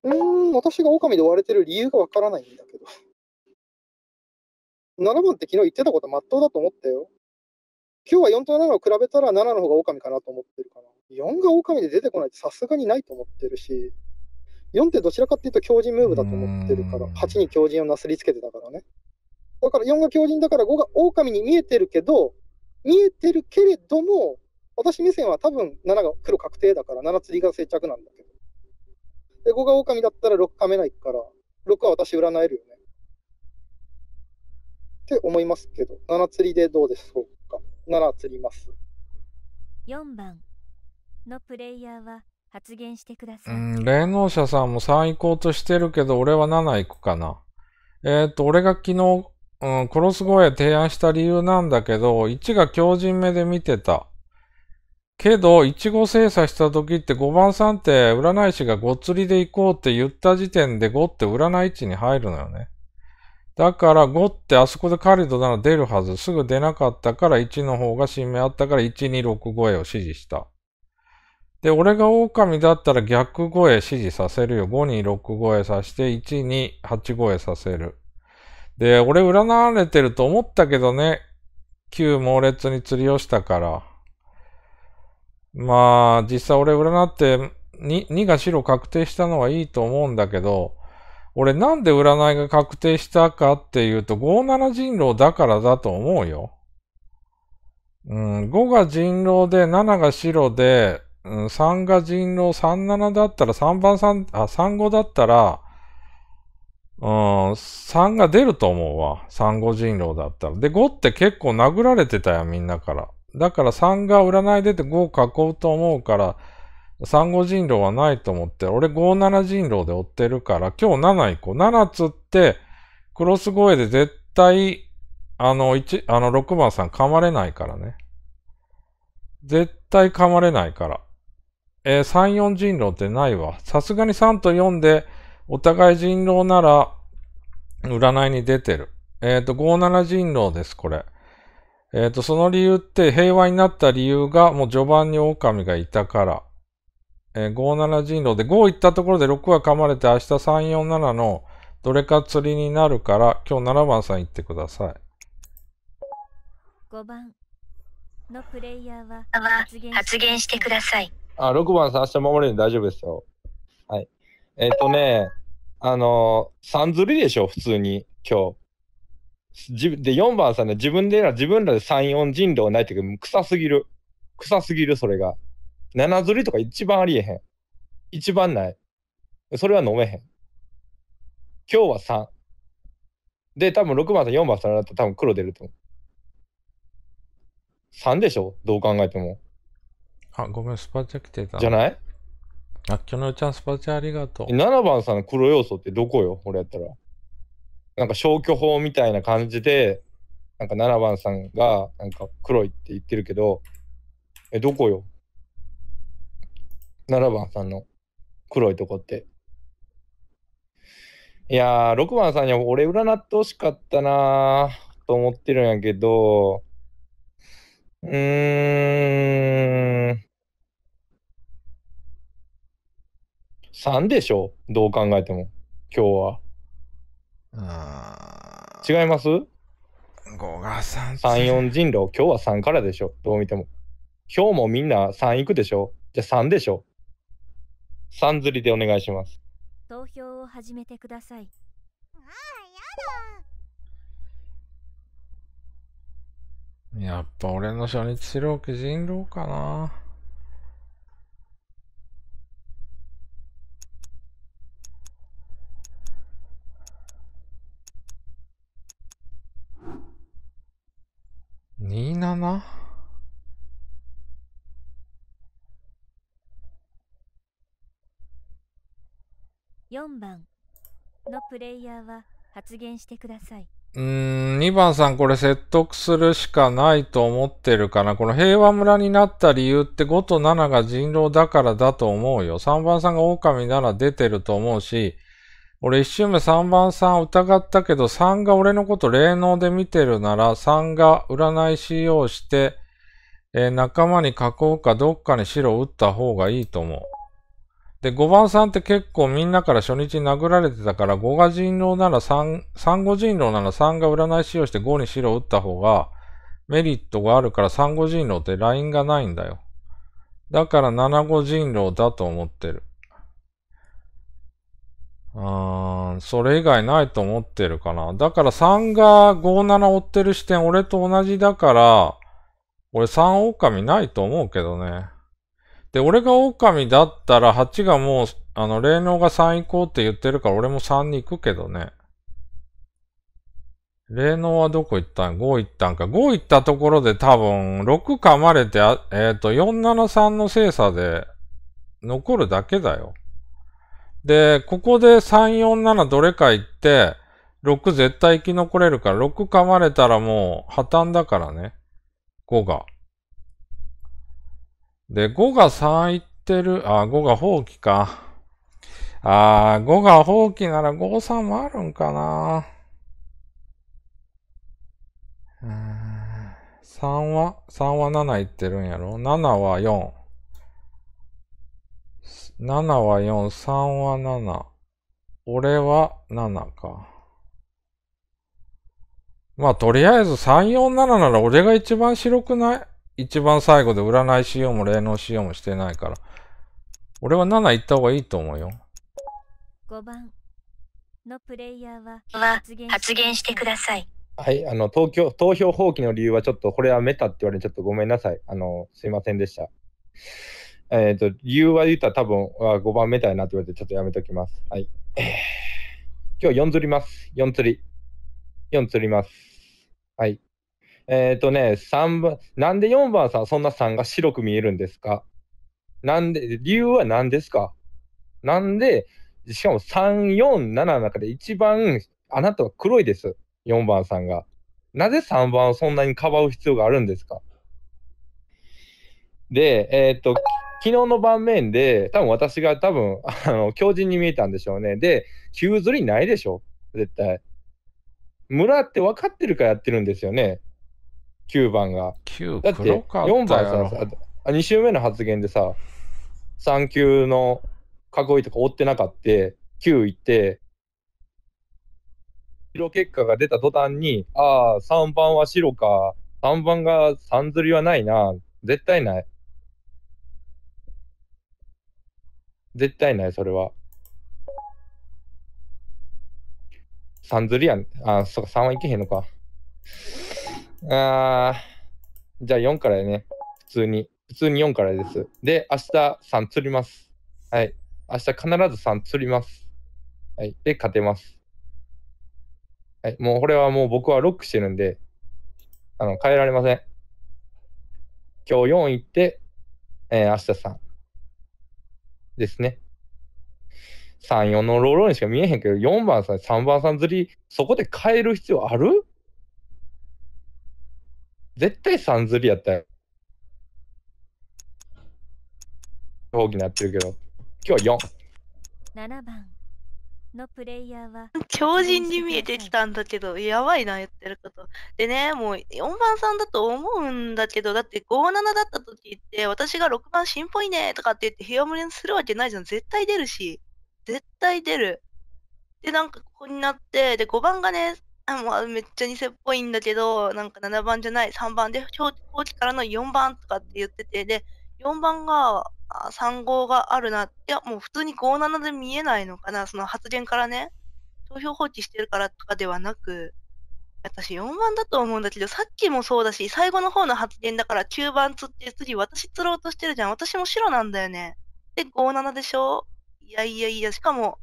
な。うーん、私が狼で追われてる理由がわからないんだけど。7番って昨日言ってたこと真っ当だと思ったよ。今日は4と7を比べたら7の方が狼かなと思ってるかな。4が狼で出てこないってさすがにないと思ってるし、4ってどちらかっていうと強靭ムーブだと思ってるから、8に強靭をなすりつけてたからね。だから4が強靭だから5が狼に見えてるけど、見えてるけれども、私目線は多分7が黒確定だから、7釣りが接着なんだけど。で、5が狼だったら6噛めないから、6は私占えるよね。って思いますけど、7釣りでどうでしょうなら釣ります。4番のプレイヤーは発言してください。うん、霊能者さんも3行こうとしてるけど、俺は7行くかな。えっ、と、俺が昨日、うん、ロス声提案した理由なんだけど、1が強靭目で見てた。けど、いちご精査した時って5番さんって占い師がごっつりで行こうって言った時点で5って占い位置に入るのよね。だから5ってあそこで狩人なら出るはず。すぐ出なかったから1の方が新名あったから1265へを指示した。で、俺が狼だったら逆5へ指示させるよ。5265へさして1285へさせる。で、俺占われてると思ったけどね。旧猛烈に釣りをしたから。まあ、実際俺占って 2, 2が白確定したのはいいと思うんだけど、俺なんで占いが確定したかっていうと、57人狼だからだと思うよ。うん、5が人狼で、7が白で、うん、3が人狼、37だったら、3番3、あ、35だったら、うん、3が出ると思うわ。35人狼だったら。で、5って結構殴られてたよ、みんなから。だから3が占い出て5を囲うと思うから、産後人狼はないと思って、俺57人狼で追ってるから、今日7行こう。7つって、クロス声で絶対、あの、1、あの、6番さん噛まれないからね。絶対噛まれないから。えー、3、4人狼ってないわ。さすがに3と4で、お互い人狼なら、占いに出てる。えっ、ー、と、57人狼です、これ。えっ、ー、と、その理由って、平和になった理由が、もう序盤に狼がいたから。えー、57人狼で5行ったところで6は噛まれて明日347のどれか釣りになるから今日7番さん行ってください。5番のプレイヤーは発言発言してください。あ、6番さん明日守れる大丈夫ですよ。はい。えっ、ー、とね、あのー、3釣りでしょ、普通に今日。で、4番さんね、自分で自分らで3、4人狼ないって臭すぎる。臭すぎる、それが。7ずりとか一番ありえへん。一番ない。それは飲めへん。今日は3。で、多分6番と4番さらだったら多分黒出ると思う。3でしょどう考えても。あ、ごめん、スパチャ来てた。じゃないあ、きょのちゃん、スパチャありがとう。7番さんの黒要素ってどこよ俺やったら。なんか消去法みたいな感じで、なんか7番さんがなんか黒いって言ってるけど、え、どこよ7番さんの黒いとこって。いやー、6番さんには俺占ってほしかったなと思ってるんやけど、うーん。3でしょどう考えても。今日は。あ違います ?5 が3。3、4人狼。今日は3からでしょどう見ても。今日もみんな3行くでしょじゃあ3でしょさんずりでお願いします。投票を始めてください。ああ、やだ。やっぱ俺の初日ロー人狼かな。27? 4番のプレイヤーは発言してください。うーん、2番さんこれ説得するしかないと思ってるかな。この平和村になった理由って5と7が人狼だからだと思うよ。3番さんが狼なら出てると思うし、俺一周目3番さん疑ったけど、3が俺のこと霊能で見てるなら、3が占い使用して、えー、仲間に囲うかどっかに白を打った方がいいと思うで、5番さんって結構みんなから初日殴られてたから、5が人狼なら3、3五人狼なら3が占い使用して5に白を打った方がメリットがあるから3五人狼ってラインがないんだよ。だから7五人狼だと思ってる。うーん、それ以外ないと思ってるかな。だから3が57追ってる視点俺と同じだから、俺3狼ないと思うけどね。で、俺が狼だったら8がもう、あの、霊能が3行こうって言ってるから俺も3に行くけどね。霊能はどこ行ったん ?5 行ったんか。5行ったところで多分、6噛まれて、えっ、ー、と、473の精査で残るだけだよ。で、ここで347どれか行って、6絶対生き残れるから、6噛まれたらもう破綻だからね。5が。で、5が咲いてる、あ、5が放棄か。あー、5が放棄なら53もあるんかな。3は、3は7いってるんやろ ?7 は4。7は4、3は7。俺は7か。まあ、とりあえず3、4、7なら俺が一番白くない一番最後で占いしようも霊能しようもしてないから。俺は7行った方がいいと思うよ。5番のプレイヤーは発言してください。はい、あの、東京、投票放棄の理由はちょっと、これはメタって言われてちょっとごめんなさい。あの、すいませんでした。えっ、ー、と、理由は言ったら多分、5番メタやなって言われて、ちょっとやめときます。はい。今日4釣ります。4釣り。4釣ります。はい。えっ、ー、とね、3番、なんで4番さん、そんな3が白く見えるんですかなんで、理由は何ですかなんで、しかも3、4、7の中で一番、あなたは黒いです。4番さんが。なぜ3番をそんなにかばう必要があるんですかで、えっ、ー、と、昨日の盤面で、多分私が多分、あの、強靭に見えたんでしょうね。で、急釣りないでしょ絶対。村って分かってるからやってるんですよね。9番が。9だって4番さ、あ2周目の発言でさ、3球の囲いとか追ってなかった、9いって、白結果が出た途端に、ああ、3番は白か、3番が3釣りはないな、絶対ない。絶対ない、それは。3釣りやん、あ、そっか、3はいけへんのか。あー、じゃあ4からね。普通に。普通に4からです。で、明日3釣ります。はい。明日必ず3釣ります。はい。で、勝てます。はい。もうこれはもう僕はロックしてるんで、あの、変えられません。今日4行って、えー、明日3。ですね。3、4のローローにしか見えへんけど、4番さん、3番さん釣り、そこで変える必要ある絶対サンズビやったよ。放になってるけど、今日は4。7番のプレイヤーは強人に見えてきたんだけど、やばいな、やってること。でね、もう4番さんだと思うんだけど、だって57だった時って、私が6番新っぽいねとかって言って、部屋漏れするわけないじゃん。絶対出るし、絶対出る。で、なんかここになって、で、5番がね、あもうめっちゃ偽っぽいんだけど、なんか7番じゃない、3番で、表記からの4番とかって言ってて、で、4番が、3号があるな。いや、もう普通に57で見えないのかな、その発言からね。投票放棄してるからとかではなく、私4番だと思うんだけど、さっきもそうだし、最後の方の発言だから9番釣って次私釣ろうとしてるじゃん。私も白なんだよね。で、57でしょいやいやいや、しかも、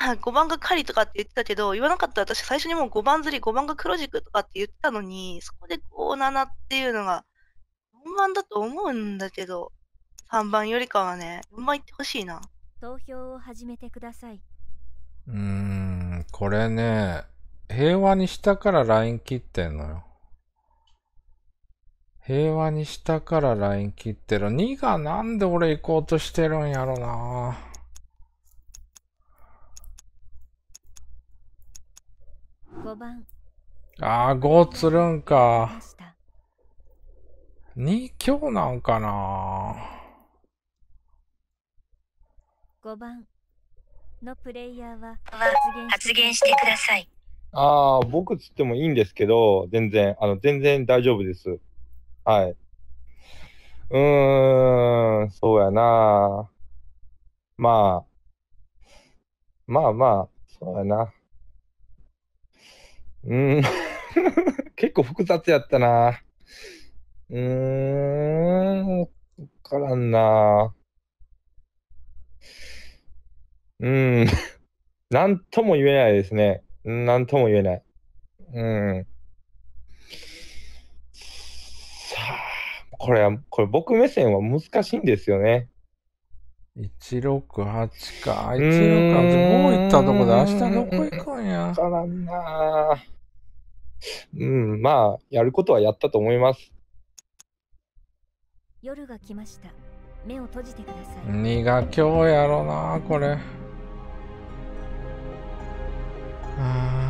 5 番が狩りとかって言ってたけど、言わなかったら私最初にもう5番釣り、5番が黒軸とかって言ってたのに、そこで57っていうのが、4番だと思うんだけど、3番よりかはね、4番行ってほしいな。投票を始めてください。うーん、これね、平和にしたから LINE 切ってんのよ。平和にしたから LINE 切ってる。2がなんで俺行こうとしてるんやろな5番ああ5つるんか2強なんかな五番のプレイヤーは発言してくださいああ僕つってもいいんですけど全然あの全然大丈夫ですはいうーんそうやなまあまあまあそうやなうん。結構複雑やったな。うーん。わからんな。うん。なんとも言えないですね。なんとも言えない。うん。さあ、これは、これ僕目線は難しいんですよね。168か。168。もう行ったとこで明日どこ行くんや。わからんなうん、まあ、やることはやったと思います。夜が来ました。目を閉じてください。苦今日やろな、これ。ああ。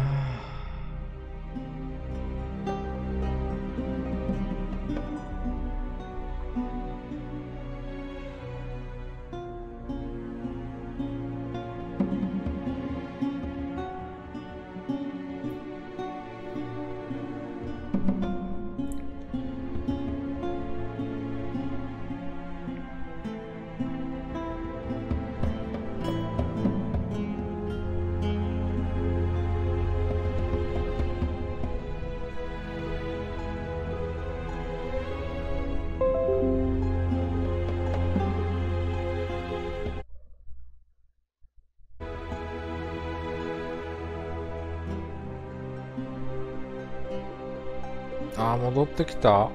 ってきたあ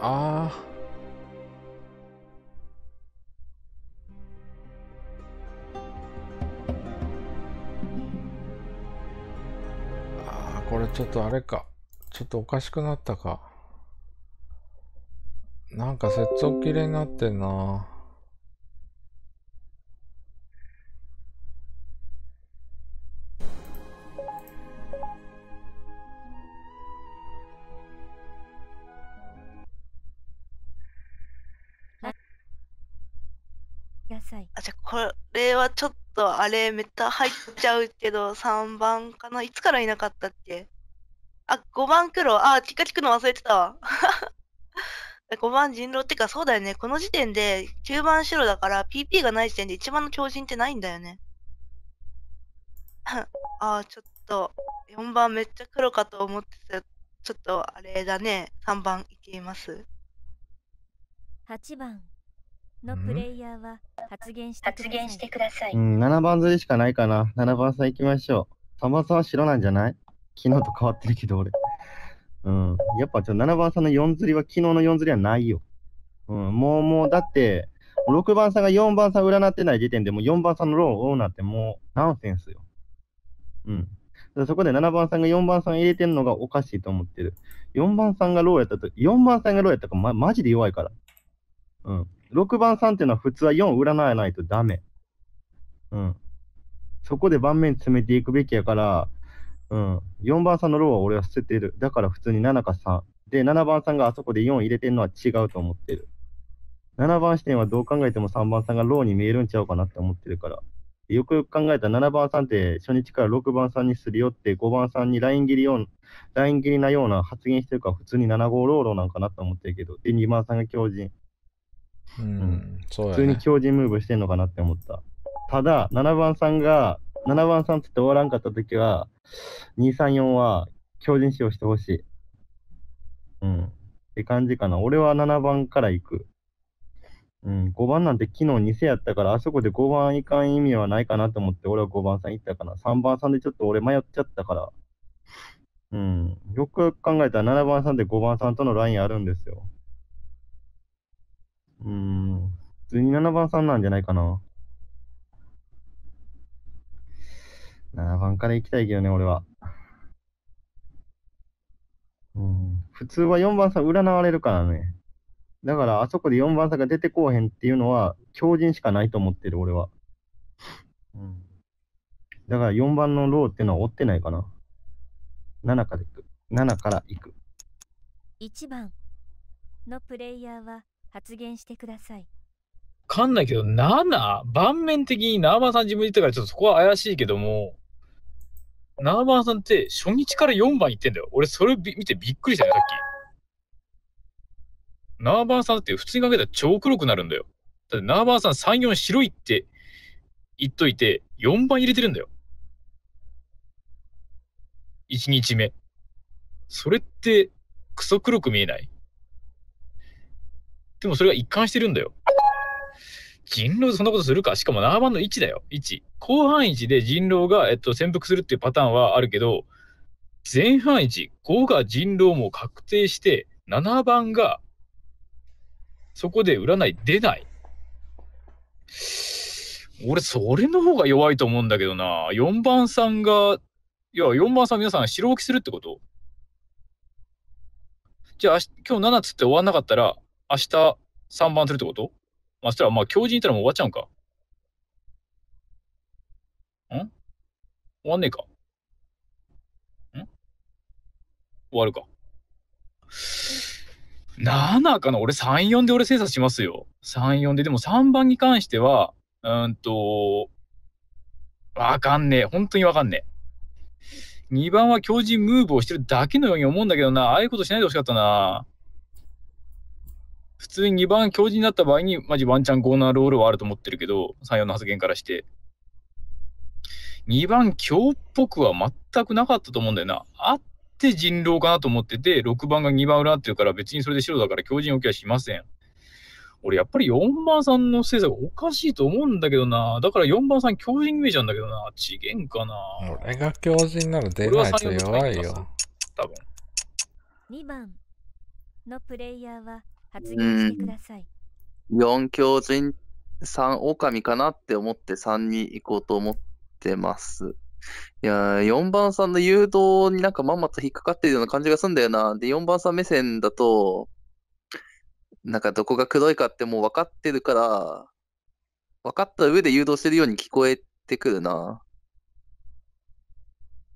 あ。あこれちょっとあれか。ちょっとおかしくなったか。なんか接続きれいになってんな。。あ、じゃあこれはちょっとあれめっちゃ入っちゃうけど、3 番かないつからいなかったっけあ、5番黒。あ、気カチクの忘れてたわ。5 番人狼ってか、そうだよね。この時点で9番白だから、PP がない時点で1番の狂人ってないんだよね。あー、ちょっと、4番めっちゃ黒かと思ってた。ちょっとあれだね。3番いけます。8番のプレイヤーは発言して発言してください。うん、7番釣りしかないかな。7番さん行きましょう。サマさんは白なんじゃない昨日と変わってるけど俺。うん。やっぱちょっと7番さんの4釣りは昨日の4釣りはないよ。うん。もうもうだって、6番さんが4番さん占ってない時点でもう4番さんのローをを追うなんてもうナンセンスよ。うん。そこで7番さんが4番さん入れてるのがおかしいと思ってる。4番さんがローやったと、4番さんがローやったか、ま、マジで弱いから。うん。6番さんっていうのは普通は4占わないとダメ。うん。そこで盤面詰めていくべきやから、うん。4番さんのローは俺は捨ててる。だから普通に7か3。で、7番さんがあそこで4入れてるのは違うと思ってる。7番視点はどう考えても3番さんがローに見えるんちゃうかなって思ってるから。よくよく考えたら7番さんって初日から6番さんにするよって5番さんにライン切りようライン切りなような発言してるから普通に7号ローローなんかなと思ってるけど、で2番さんが強靭。うん、そうね、普通に強靭ムーブしてんのかなって思った。ただ、7番さんが、7番さんつって終わらんかったときは、2、3、4は強靭使用してほしい。うん。って感じかな。俺は7番から行く。うん、5番なんて昨日偽やったから、あそこで5番いかん意味はないかなと思って、俺は5番さん行ったかな。3番さんでちょっと俺迷っちゃったから。うん。よく考えたら7番さんで5番さんとのラインあるんですよ。うん。普通に7番さんなんじゃないかな。7番から行きたいけどね、俺は。うん。普通は4番さん占われるからね。だから、あそこで4番さんが出てこうへんっていうのは、強人しかないと思ってる、俺は。うん。だから4番のローっていうのは追ってないかな。7から行く。7から行く。1番のプレイヤーは発言してください。わかんないけど、7? 盤面的にナーバンさん自分で言ったから、ちょっとそこは怪しいけども、ナーバンさんって初日から4番いってんだよ。俺、それ見てびっくりしたよ、さっき。ナーバンさんって普通にかけたら超黒くなるんだよ。だってナーバンさん3、4白いって言っといて、4番入れてるんだよ。1日目。それって、クソ黒く見えないでもそれが一貫してるんだよ。人狼でそんなことするかしかも7番の1だよ。1。後半1で人狼が、えっと、潜伏するっていうパターンはあるけど、前半1、5が人狼も確定して、7番が、そこで占い出ない。俺、それの方が弱いと思うんだけどな。4番さんが、いや、4番さん皆さん白置きするってことじゃあ、今日7つって終わんなかったら、明日3番するってことまあ、したら、まあ、今日中いたらもう終わっちゃうんか。ん終わんねえか。ん終わるか。7かな俺3、4で俺精査しますよ。3、4で。でも3番に関しては、うんと、わかんねえ。本当にわかんねえ。2番は強人ムーブをしてるだけのように思うんだけどな。ああいうことしないでほしかったな。普通に2番強靭だった場合に、マジワンチャンコーナーロールはあると思ってるけど、3、4の発言からして。2番強っぽくは全くなかったと思うんだよな。あって人狼かなと思ってて、6番が2番裏っていうから別にそれで白だから強靭起きはしません。俺やっぱり4番さんの成績おかしいと思うんだけどな。だから4番さん強靭見えちゃうんだけどな。ちげんかな。俺が強靭なら出ないと弱いよ。多分。2番のプレイヤーは発言してください。4強人3狼かなって思って3に行こうと思ってます。いや4番さんの誘導になんかまんまと引っかかってるような感じがするんだよな。で、4番さん目線だと、なんかどこが黒いかってもう分かってるから、分かった上で誘導してるように聞こえてくるな。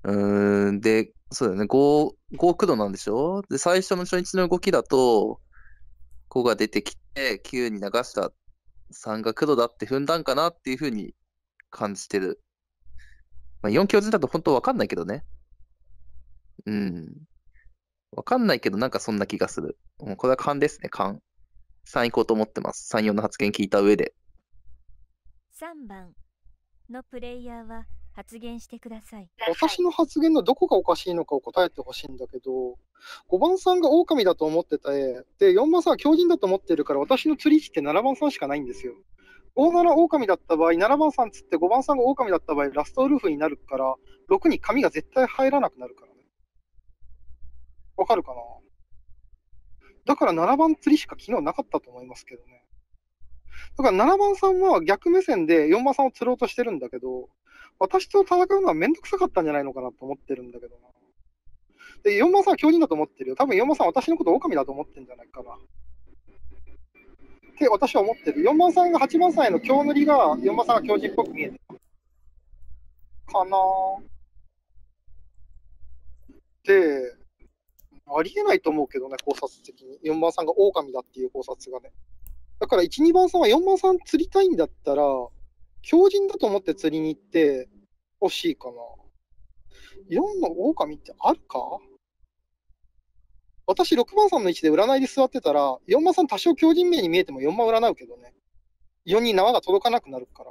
うーん、で、そうだよね、5、5黒なんでしょで、最初の初日の動きだと、子が出てきて、9に流した3が黒だって踏んだんかなっていうふうに感じてる。まあ、4強授だと本当わかんないけどね。うん。わかんないけど、なんかそんな気がする。もうこれは勘ですね、勘。3行こうと思ってます。3、4の発言聞いた上で。3番のプレイヤーは発言してください私の発言のどこがおかしいのかを答えてほしいんだけど5番さんが狼だと思ってた絵で4番さんは狂人だと思ってるから私の釣り師って7番さんしかないんですよ57狼だった場合7番さん釣って5番さんが狼だった場合ラストウルフになるから6に紙が絶対入らなくなるからねわかるかなだから7番釣りしか昨日なかったと思いますけどねだから7番さんは逆目線で4番さんを釣ろうとしてるんだけど、私と戦うのはめんどくさかったんじゃないのかなと思ってるんだけどな。で、4番さんは巨人だと思ってるよ。多分4番さんは私のこと狼だと思ってるんじゃないかな。って私は思ってる。4番さんが8番さんへの強塗りが4番さんが強人っぽく見えてる。かなで、ありえないと思うけどね、考察的に。4番さんが狼だっていう考察がね。だから1、2番さんは4番さん釣りたいんだったら、強人だと思って釣りに行って欲しいかな。4の狼ってあるか私、6番さんの位置で占いで座ってたら、4番さん多少強人名に見えても4番占うけどね。4に縄が届かなくなるから。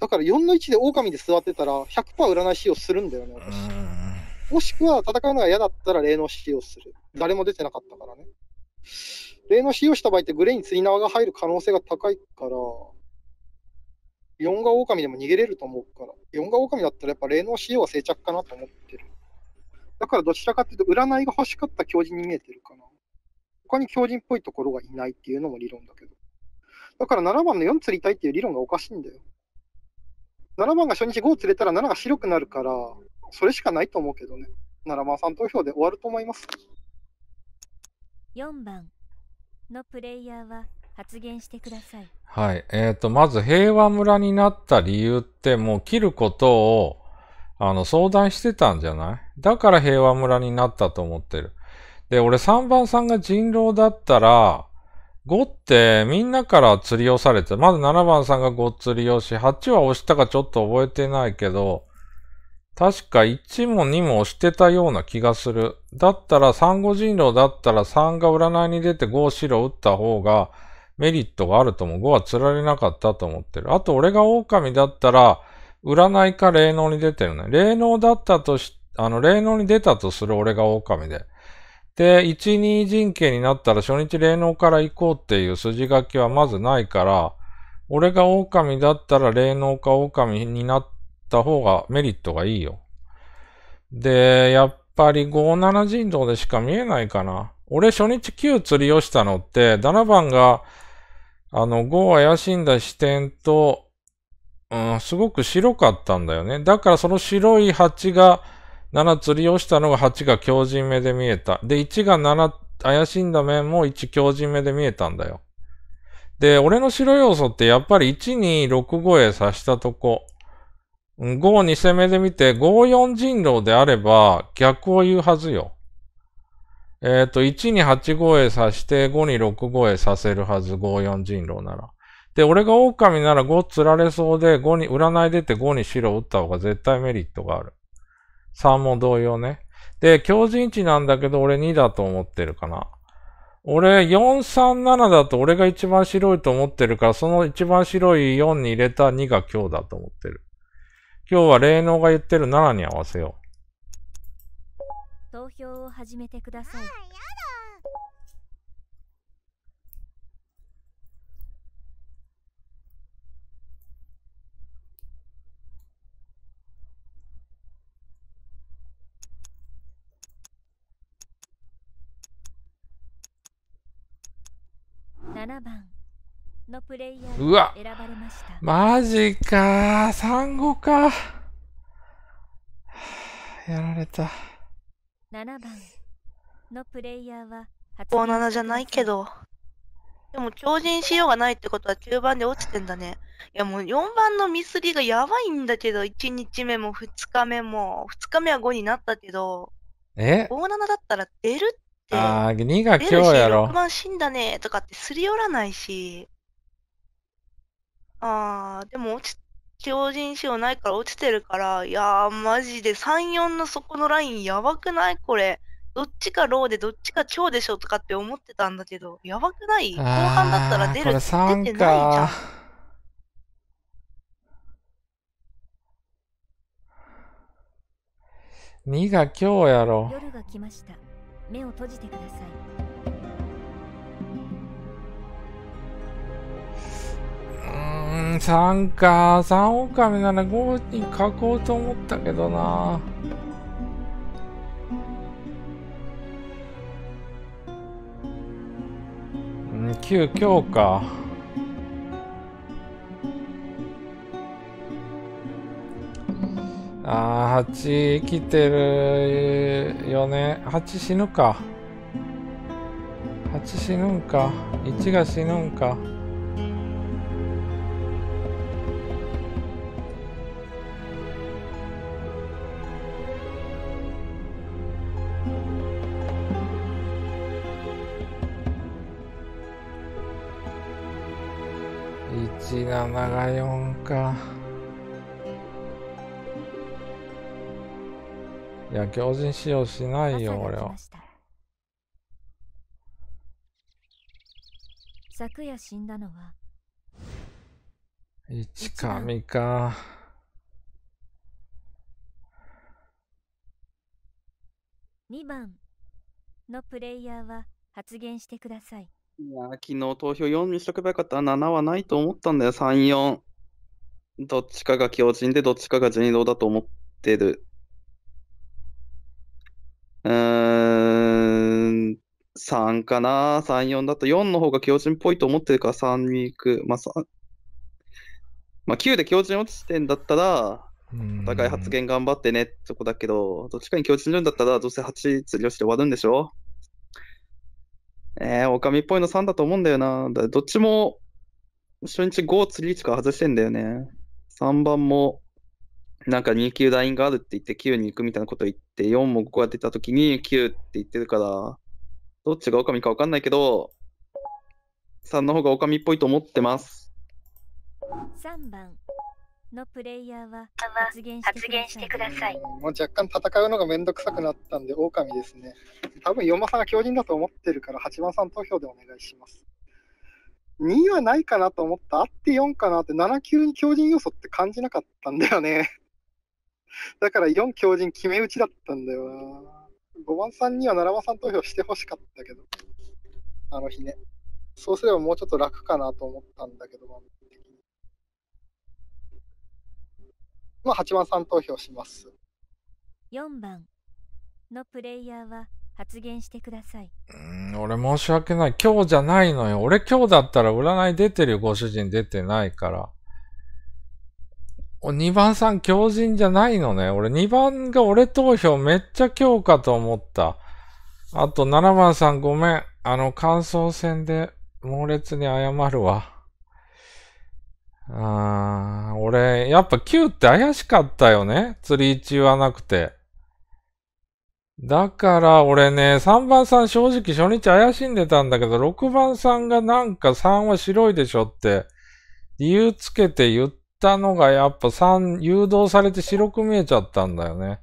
だから4の位置で狼で座ってたら100%占い使用するんだよね、私。もしくは戦うのが嫌だったら霊能使用する。誰も出てなかったからね。霊能使用した場合ってグレーに釣り縄が入る可能性が高いから、4が狼でも逃げれると思うから、4が狼だったらやっぱ霊能仕様は静着かなと思ってる。だからどちらかっていうと、占いが欲しかった狂人に見えてるかな。他に狂人っぽいところがいないっていうのも理論だけど。だから7番の4釣りたいっていう理論がおかしいんだよ。7番が初日5を釣れたら7が白くなるから、それしかないと思うけどね。7番さん投票で終わると思います。4番のプレイヤーは発言してください。はい。えっ、ー、と、まず平和村になった理由って、もう切ることを、あの、相談してたんじゃないだから平和村になったと思ってる。で、俺3番さんが人狼だったら、5ってみんなから釣りをされて、まず7番さんが5釣りをし、8は押したかちょっと覚えてないけど、確か1も2も押してたような気がする。だったら3、5人狼だったら3が占いに出て5白打った方が、メリットがあるとも、5は釣られなかったと思ってる。あと、俺が狼だったら、占いか霊能に出てるね。霊能だったとし、あの、霊能に出たとする俺が狼で。で、1、2人形になったら初日霊能から行こうっていう筋書きはまずないから、俺が狼だったら霊能か狼になった方がメリットがいいよ。で、やっぱり57人道でしか見えないかな。俺初日9釣りをしたのって、7番があの、5を怪しんだ視点と、うん、すごく白かったんだよね。だからその白い8が、7釣りをしたのが8が強靭目で見えた。で、1が7、怪しんだ面も1強靭目で見えたんだよ。で、俺の白要素ってやっぱり1に6五へ刺したとこ。5を2攻めで見て、5、4人狼であれば逆を言うはずよ。えっ、ー、と、1に8号へ刺して、5に6号へさせるはず、5、4人狼なら。で、俺が狼なら5釣られそうで、5に、占い出て5に白打った方が絶対メリットがある。3も同様ね。で、強靭値なんだけど、俺2だと思ってるかな。俺、437だと俺が一番白いと思ってるから、その一番白い4に入れた2が今日だと思ってる。今日は霊能が言ってる7に合わせよう。投票を始めてください。7番のプレイヤーが選ばれましたまじかー産後かやられた。7番のプレイヤーは高7じゃないけど。でも強靭しようがないってことは9番で落ちてんだね。いやもう4番のミスりがやばいんだけど、1日目も2日目も、2日目は5になったけど、え ?57 だったら出るって。ああ、2が今日やろ。6番死んだねとかってすり寄らないし。ああ、でも落ち強人腫瘍ないから落ちてるから、いやー、マジで3、4のそこのラインやばくないこれ。どっちかローでどっちか超でしょとかって思ってたんだけど、やばくない後半だったら出る、ってないじゃん。2が今日やろ。夜が来ました。目を閉じてください。ーん、3か。3狼なら5に書こうと思ったけどな。うん、9強か。ああ、8生きてるよね。8死ぬか。8死ぬんか。1が死ぬんか。7が4かいや強靭使用しないよ俺は昨夜死んだのは一神か2番のプレイヤーは発言してくださいいや、昨日投票4にしとけばよかった。7はないと思ったんだよ、3、4。どっちかが強人で、どっちかが人狼だと思ってる。うーん、3かな、3、4だと、4の方が強人っぽいと思ってるから3に行く。まあ、3まあ、9で強人落ちてんだったら、お互い発言頑張ってねってとこだけど、どっちかに強人るんだったら、どうせ8釣りをして終わるんでしょえー、おっぽいの3だと思うんだよな。どっちも、初日5釣りしか外してんだよね。3番も、なんか2級ラインがあるって言って9に行くみたいなこと言って、4も5が出た時に9って言ってるから、どっちがオカミかわかんないけど、3の方がオカミっぽいと思ってます。3番のプレイヤーは発言してください。もう若干戦うのがめんどくさくなったんで、狼ですね。多分4番さんが強靭だと思ってるから、8番さん投票でお願いします。2はないかなと思った、あって4かなって、7級に強靭要素って感じなかったんだよね。だから4強靭決め打ちだったんだよな。5番さんには7番さん投票してほしかったけど、あの日ね。そうすればもうちょっと楽かなと思ったんだけど、まにまあ、8番さん投票します。4番のプレイヤーは発言してください。うん、俺申し訳ない。今日じゃないのよ。俺今日だったら占い出てるよ。ご主人出てないから。2番さん強人じゃないのね。俺2番が俺投票めっちゃ強かと思った。あと7番さんごめん。あの、感想戦で猛烈に謝るわ。あー、俺、やっぱ Q って怪しかったよね。釣り1はなくて。だから俺ね、3番さん正直初日怪しんでたんだけど、6番さんがなんか3は白いでしょって理由つけて言ったのがやっぱ3誘導されて白く見えちゃったんだよね。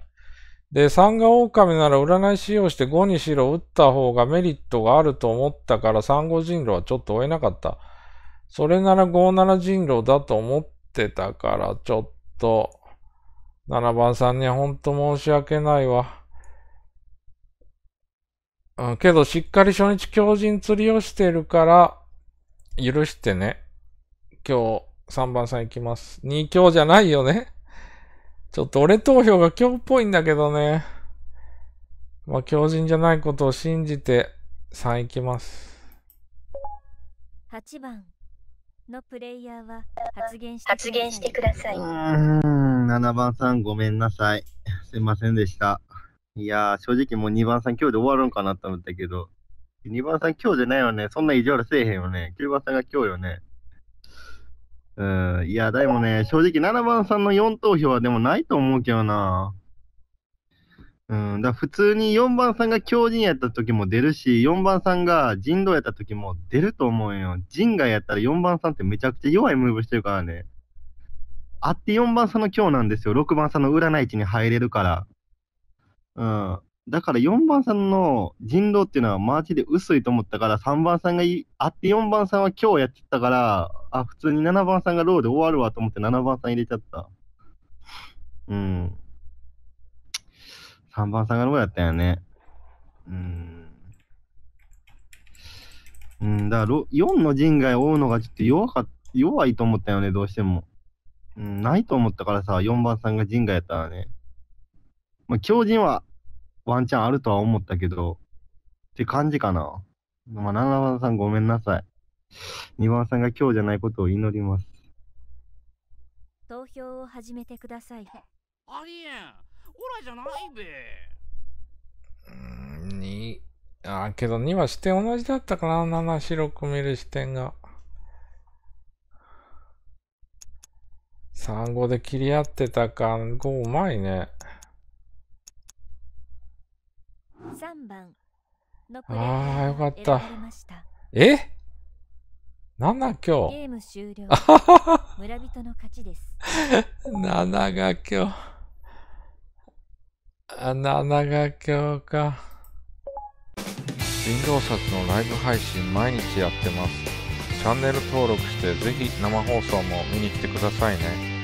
で、3が狼なら占い使用して5に白打った方がメリットがあると思ったから3号人狼はちょっと追えなかった。それなら57人狼だと思ってたから、ちょっと、7番さんにはほんと申し訳ないわ。うん、けどしっかり初日強人釣りをしてるから、許してね。今日、3番さん行きます。2強じゃないよね。ちょっと俺投票が今日っぽいんだけどね。まあ、強人じゃないことを信じて、3行きます。8番。のプレイヤーは発言して発言してください。うーん、7番さんごめんなさい。すいませんでした。いやー、正直もう2番さん今日で終わるんかなと思ったけど、2番さん今日じゃないよね。そんな意地悪せえへんよね。9番さんが今日よね。うん、いや、でもね、正直7番さんの4投票はでもないと思うけどな。うん、だ普通に4番さんが強人やった時も出るし、4番さんが人道やった時も出ると思うよ。人外やったら4番さんってめちゃくちゃ弱いムーブしてるからね。あって4番さんの強なんですよ。6番さんの占い地に入れるから。うん。だから4番さんの人道っていうのはマジで薄いと思ったから、3番さんがあって4番さんは今日やってたから、あ、普通に7番さんがローで終わるわと思って7番さん入れちゃった。うん。3番下がる方やったんやね。うん。うん、だから4の陣外を追うのがちょっと弱か弱いと思ったよね、どうしても。うん、ないと思ったからさ、4番さんが陣外やったらね。まあ、強人はワンチャンあるとは思ったけど、って感じかな。まあ、7番さんごめんなさい。2番さんが今日じゃないことを祈ります。投票を始めてください。ありえんラじゃないべ。うん、に、あ、けど2は視点同じだったかな、7白く見る視点が。3、5で切り合ってたか、5うまいね。3番ああ、よかった。えな今日。ゲーム終了。村人の勝ちです。7 が今日。あ、が今日か。林道札のライブ配信毎日やってます。チャンネル登録してぜひ生放送も見に来てくださいね。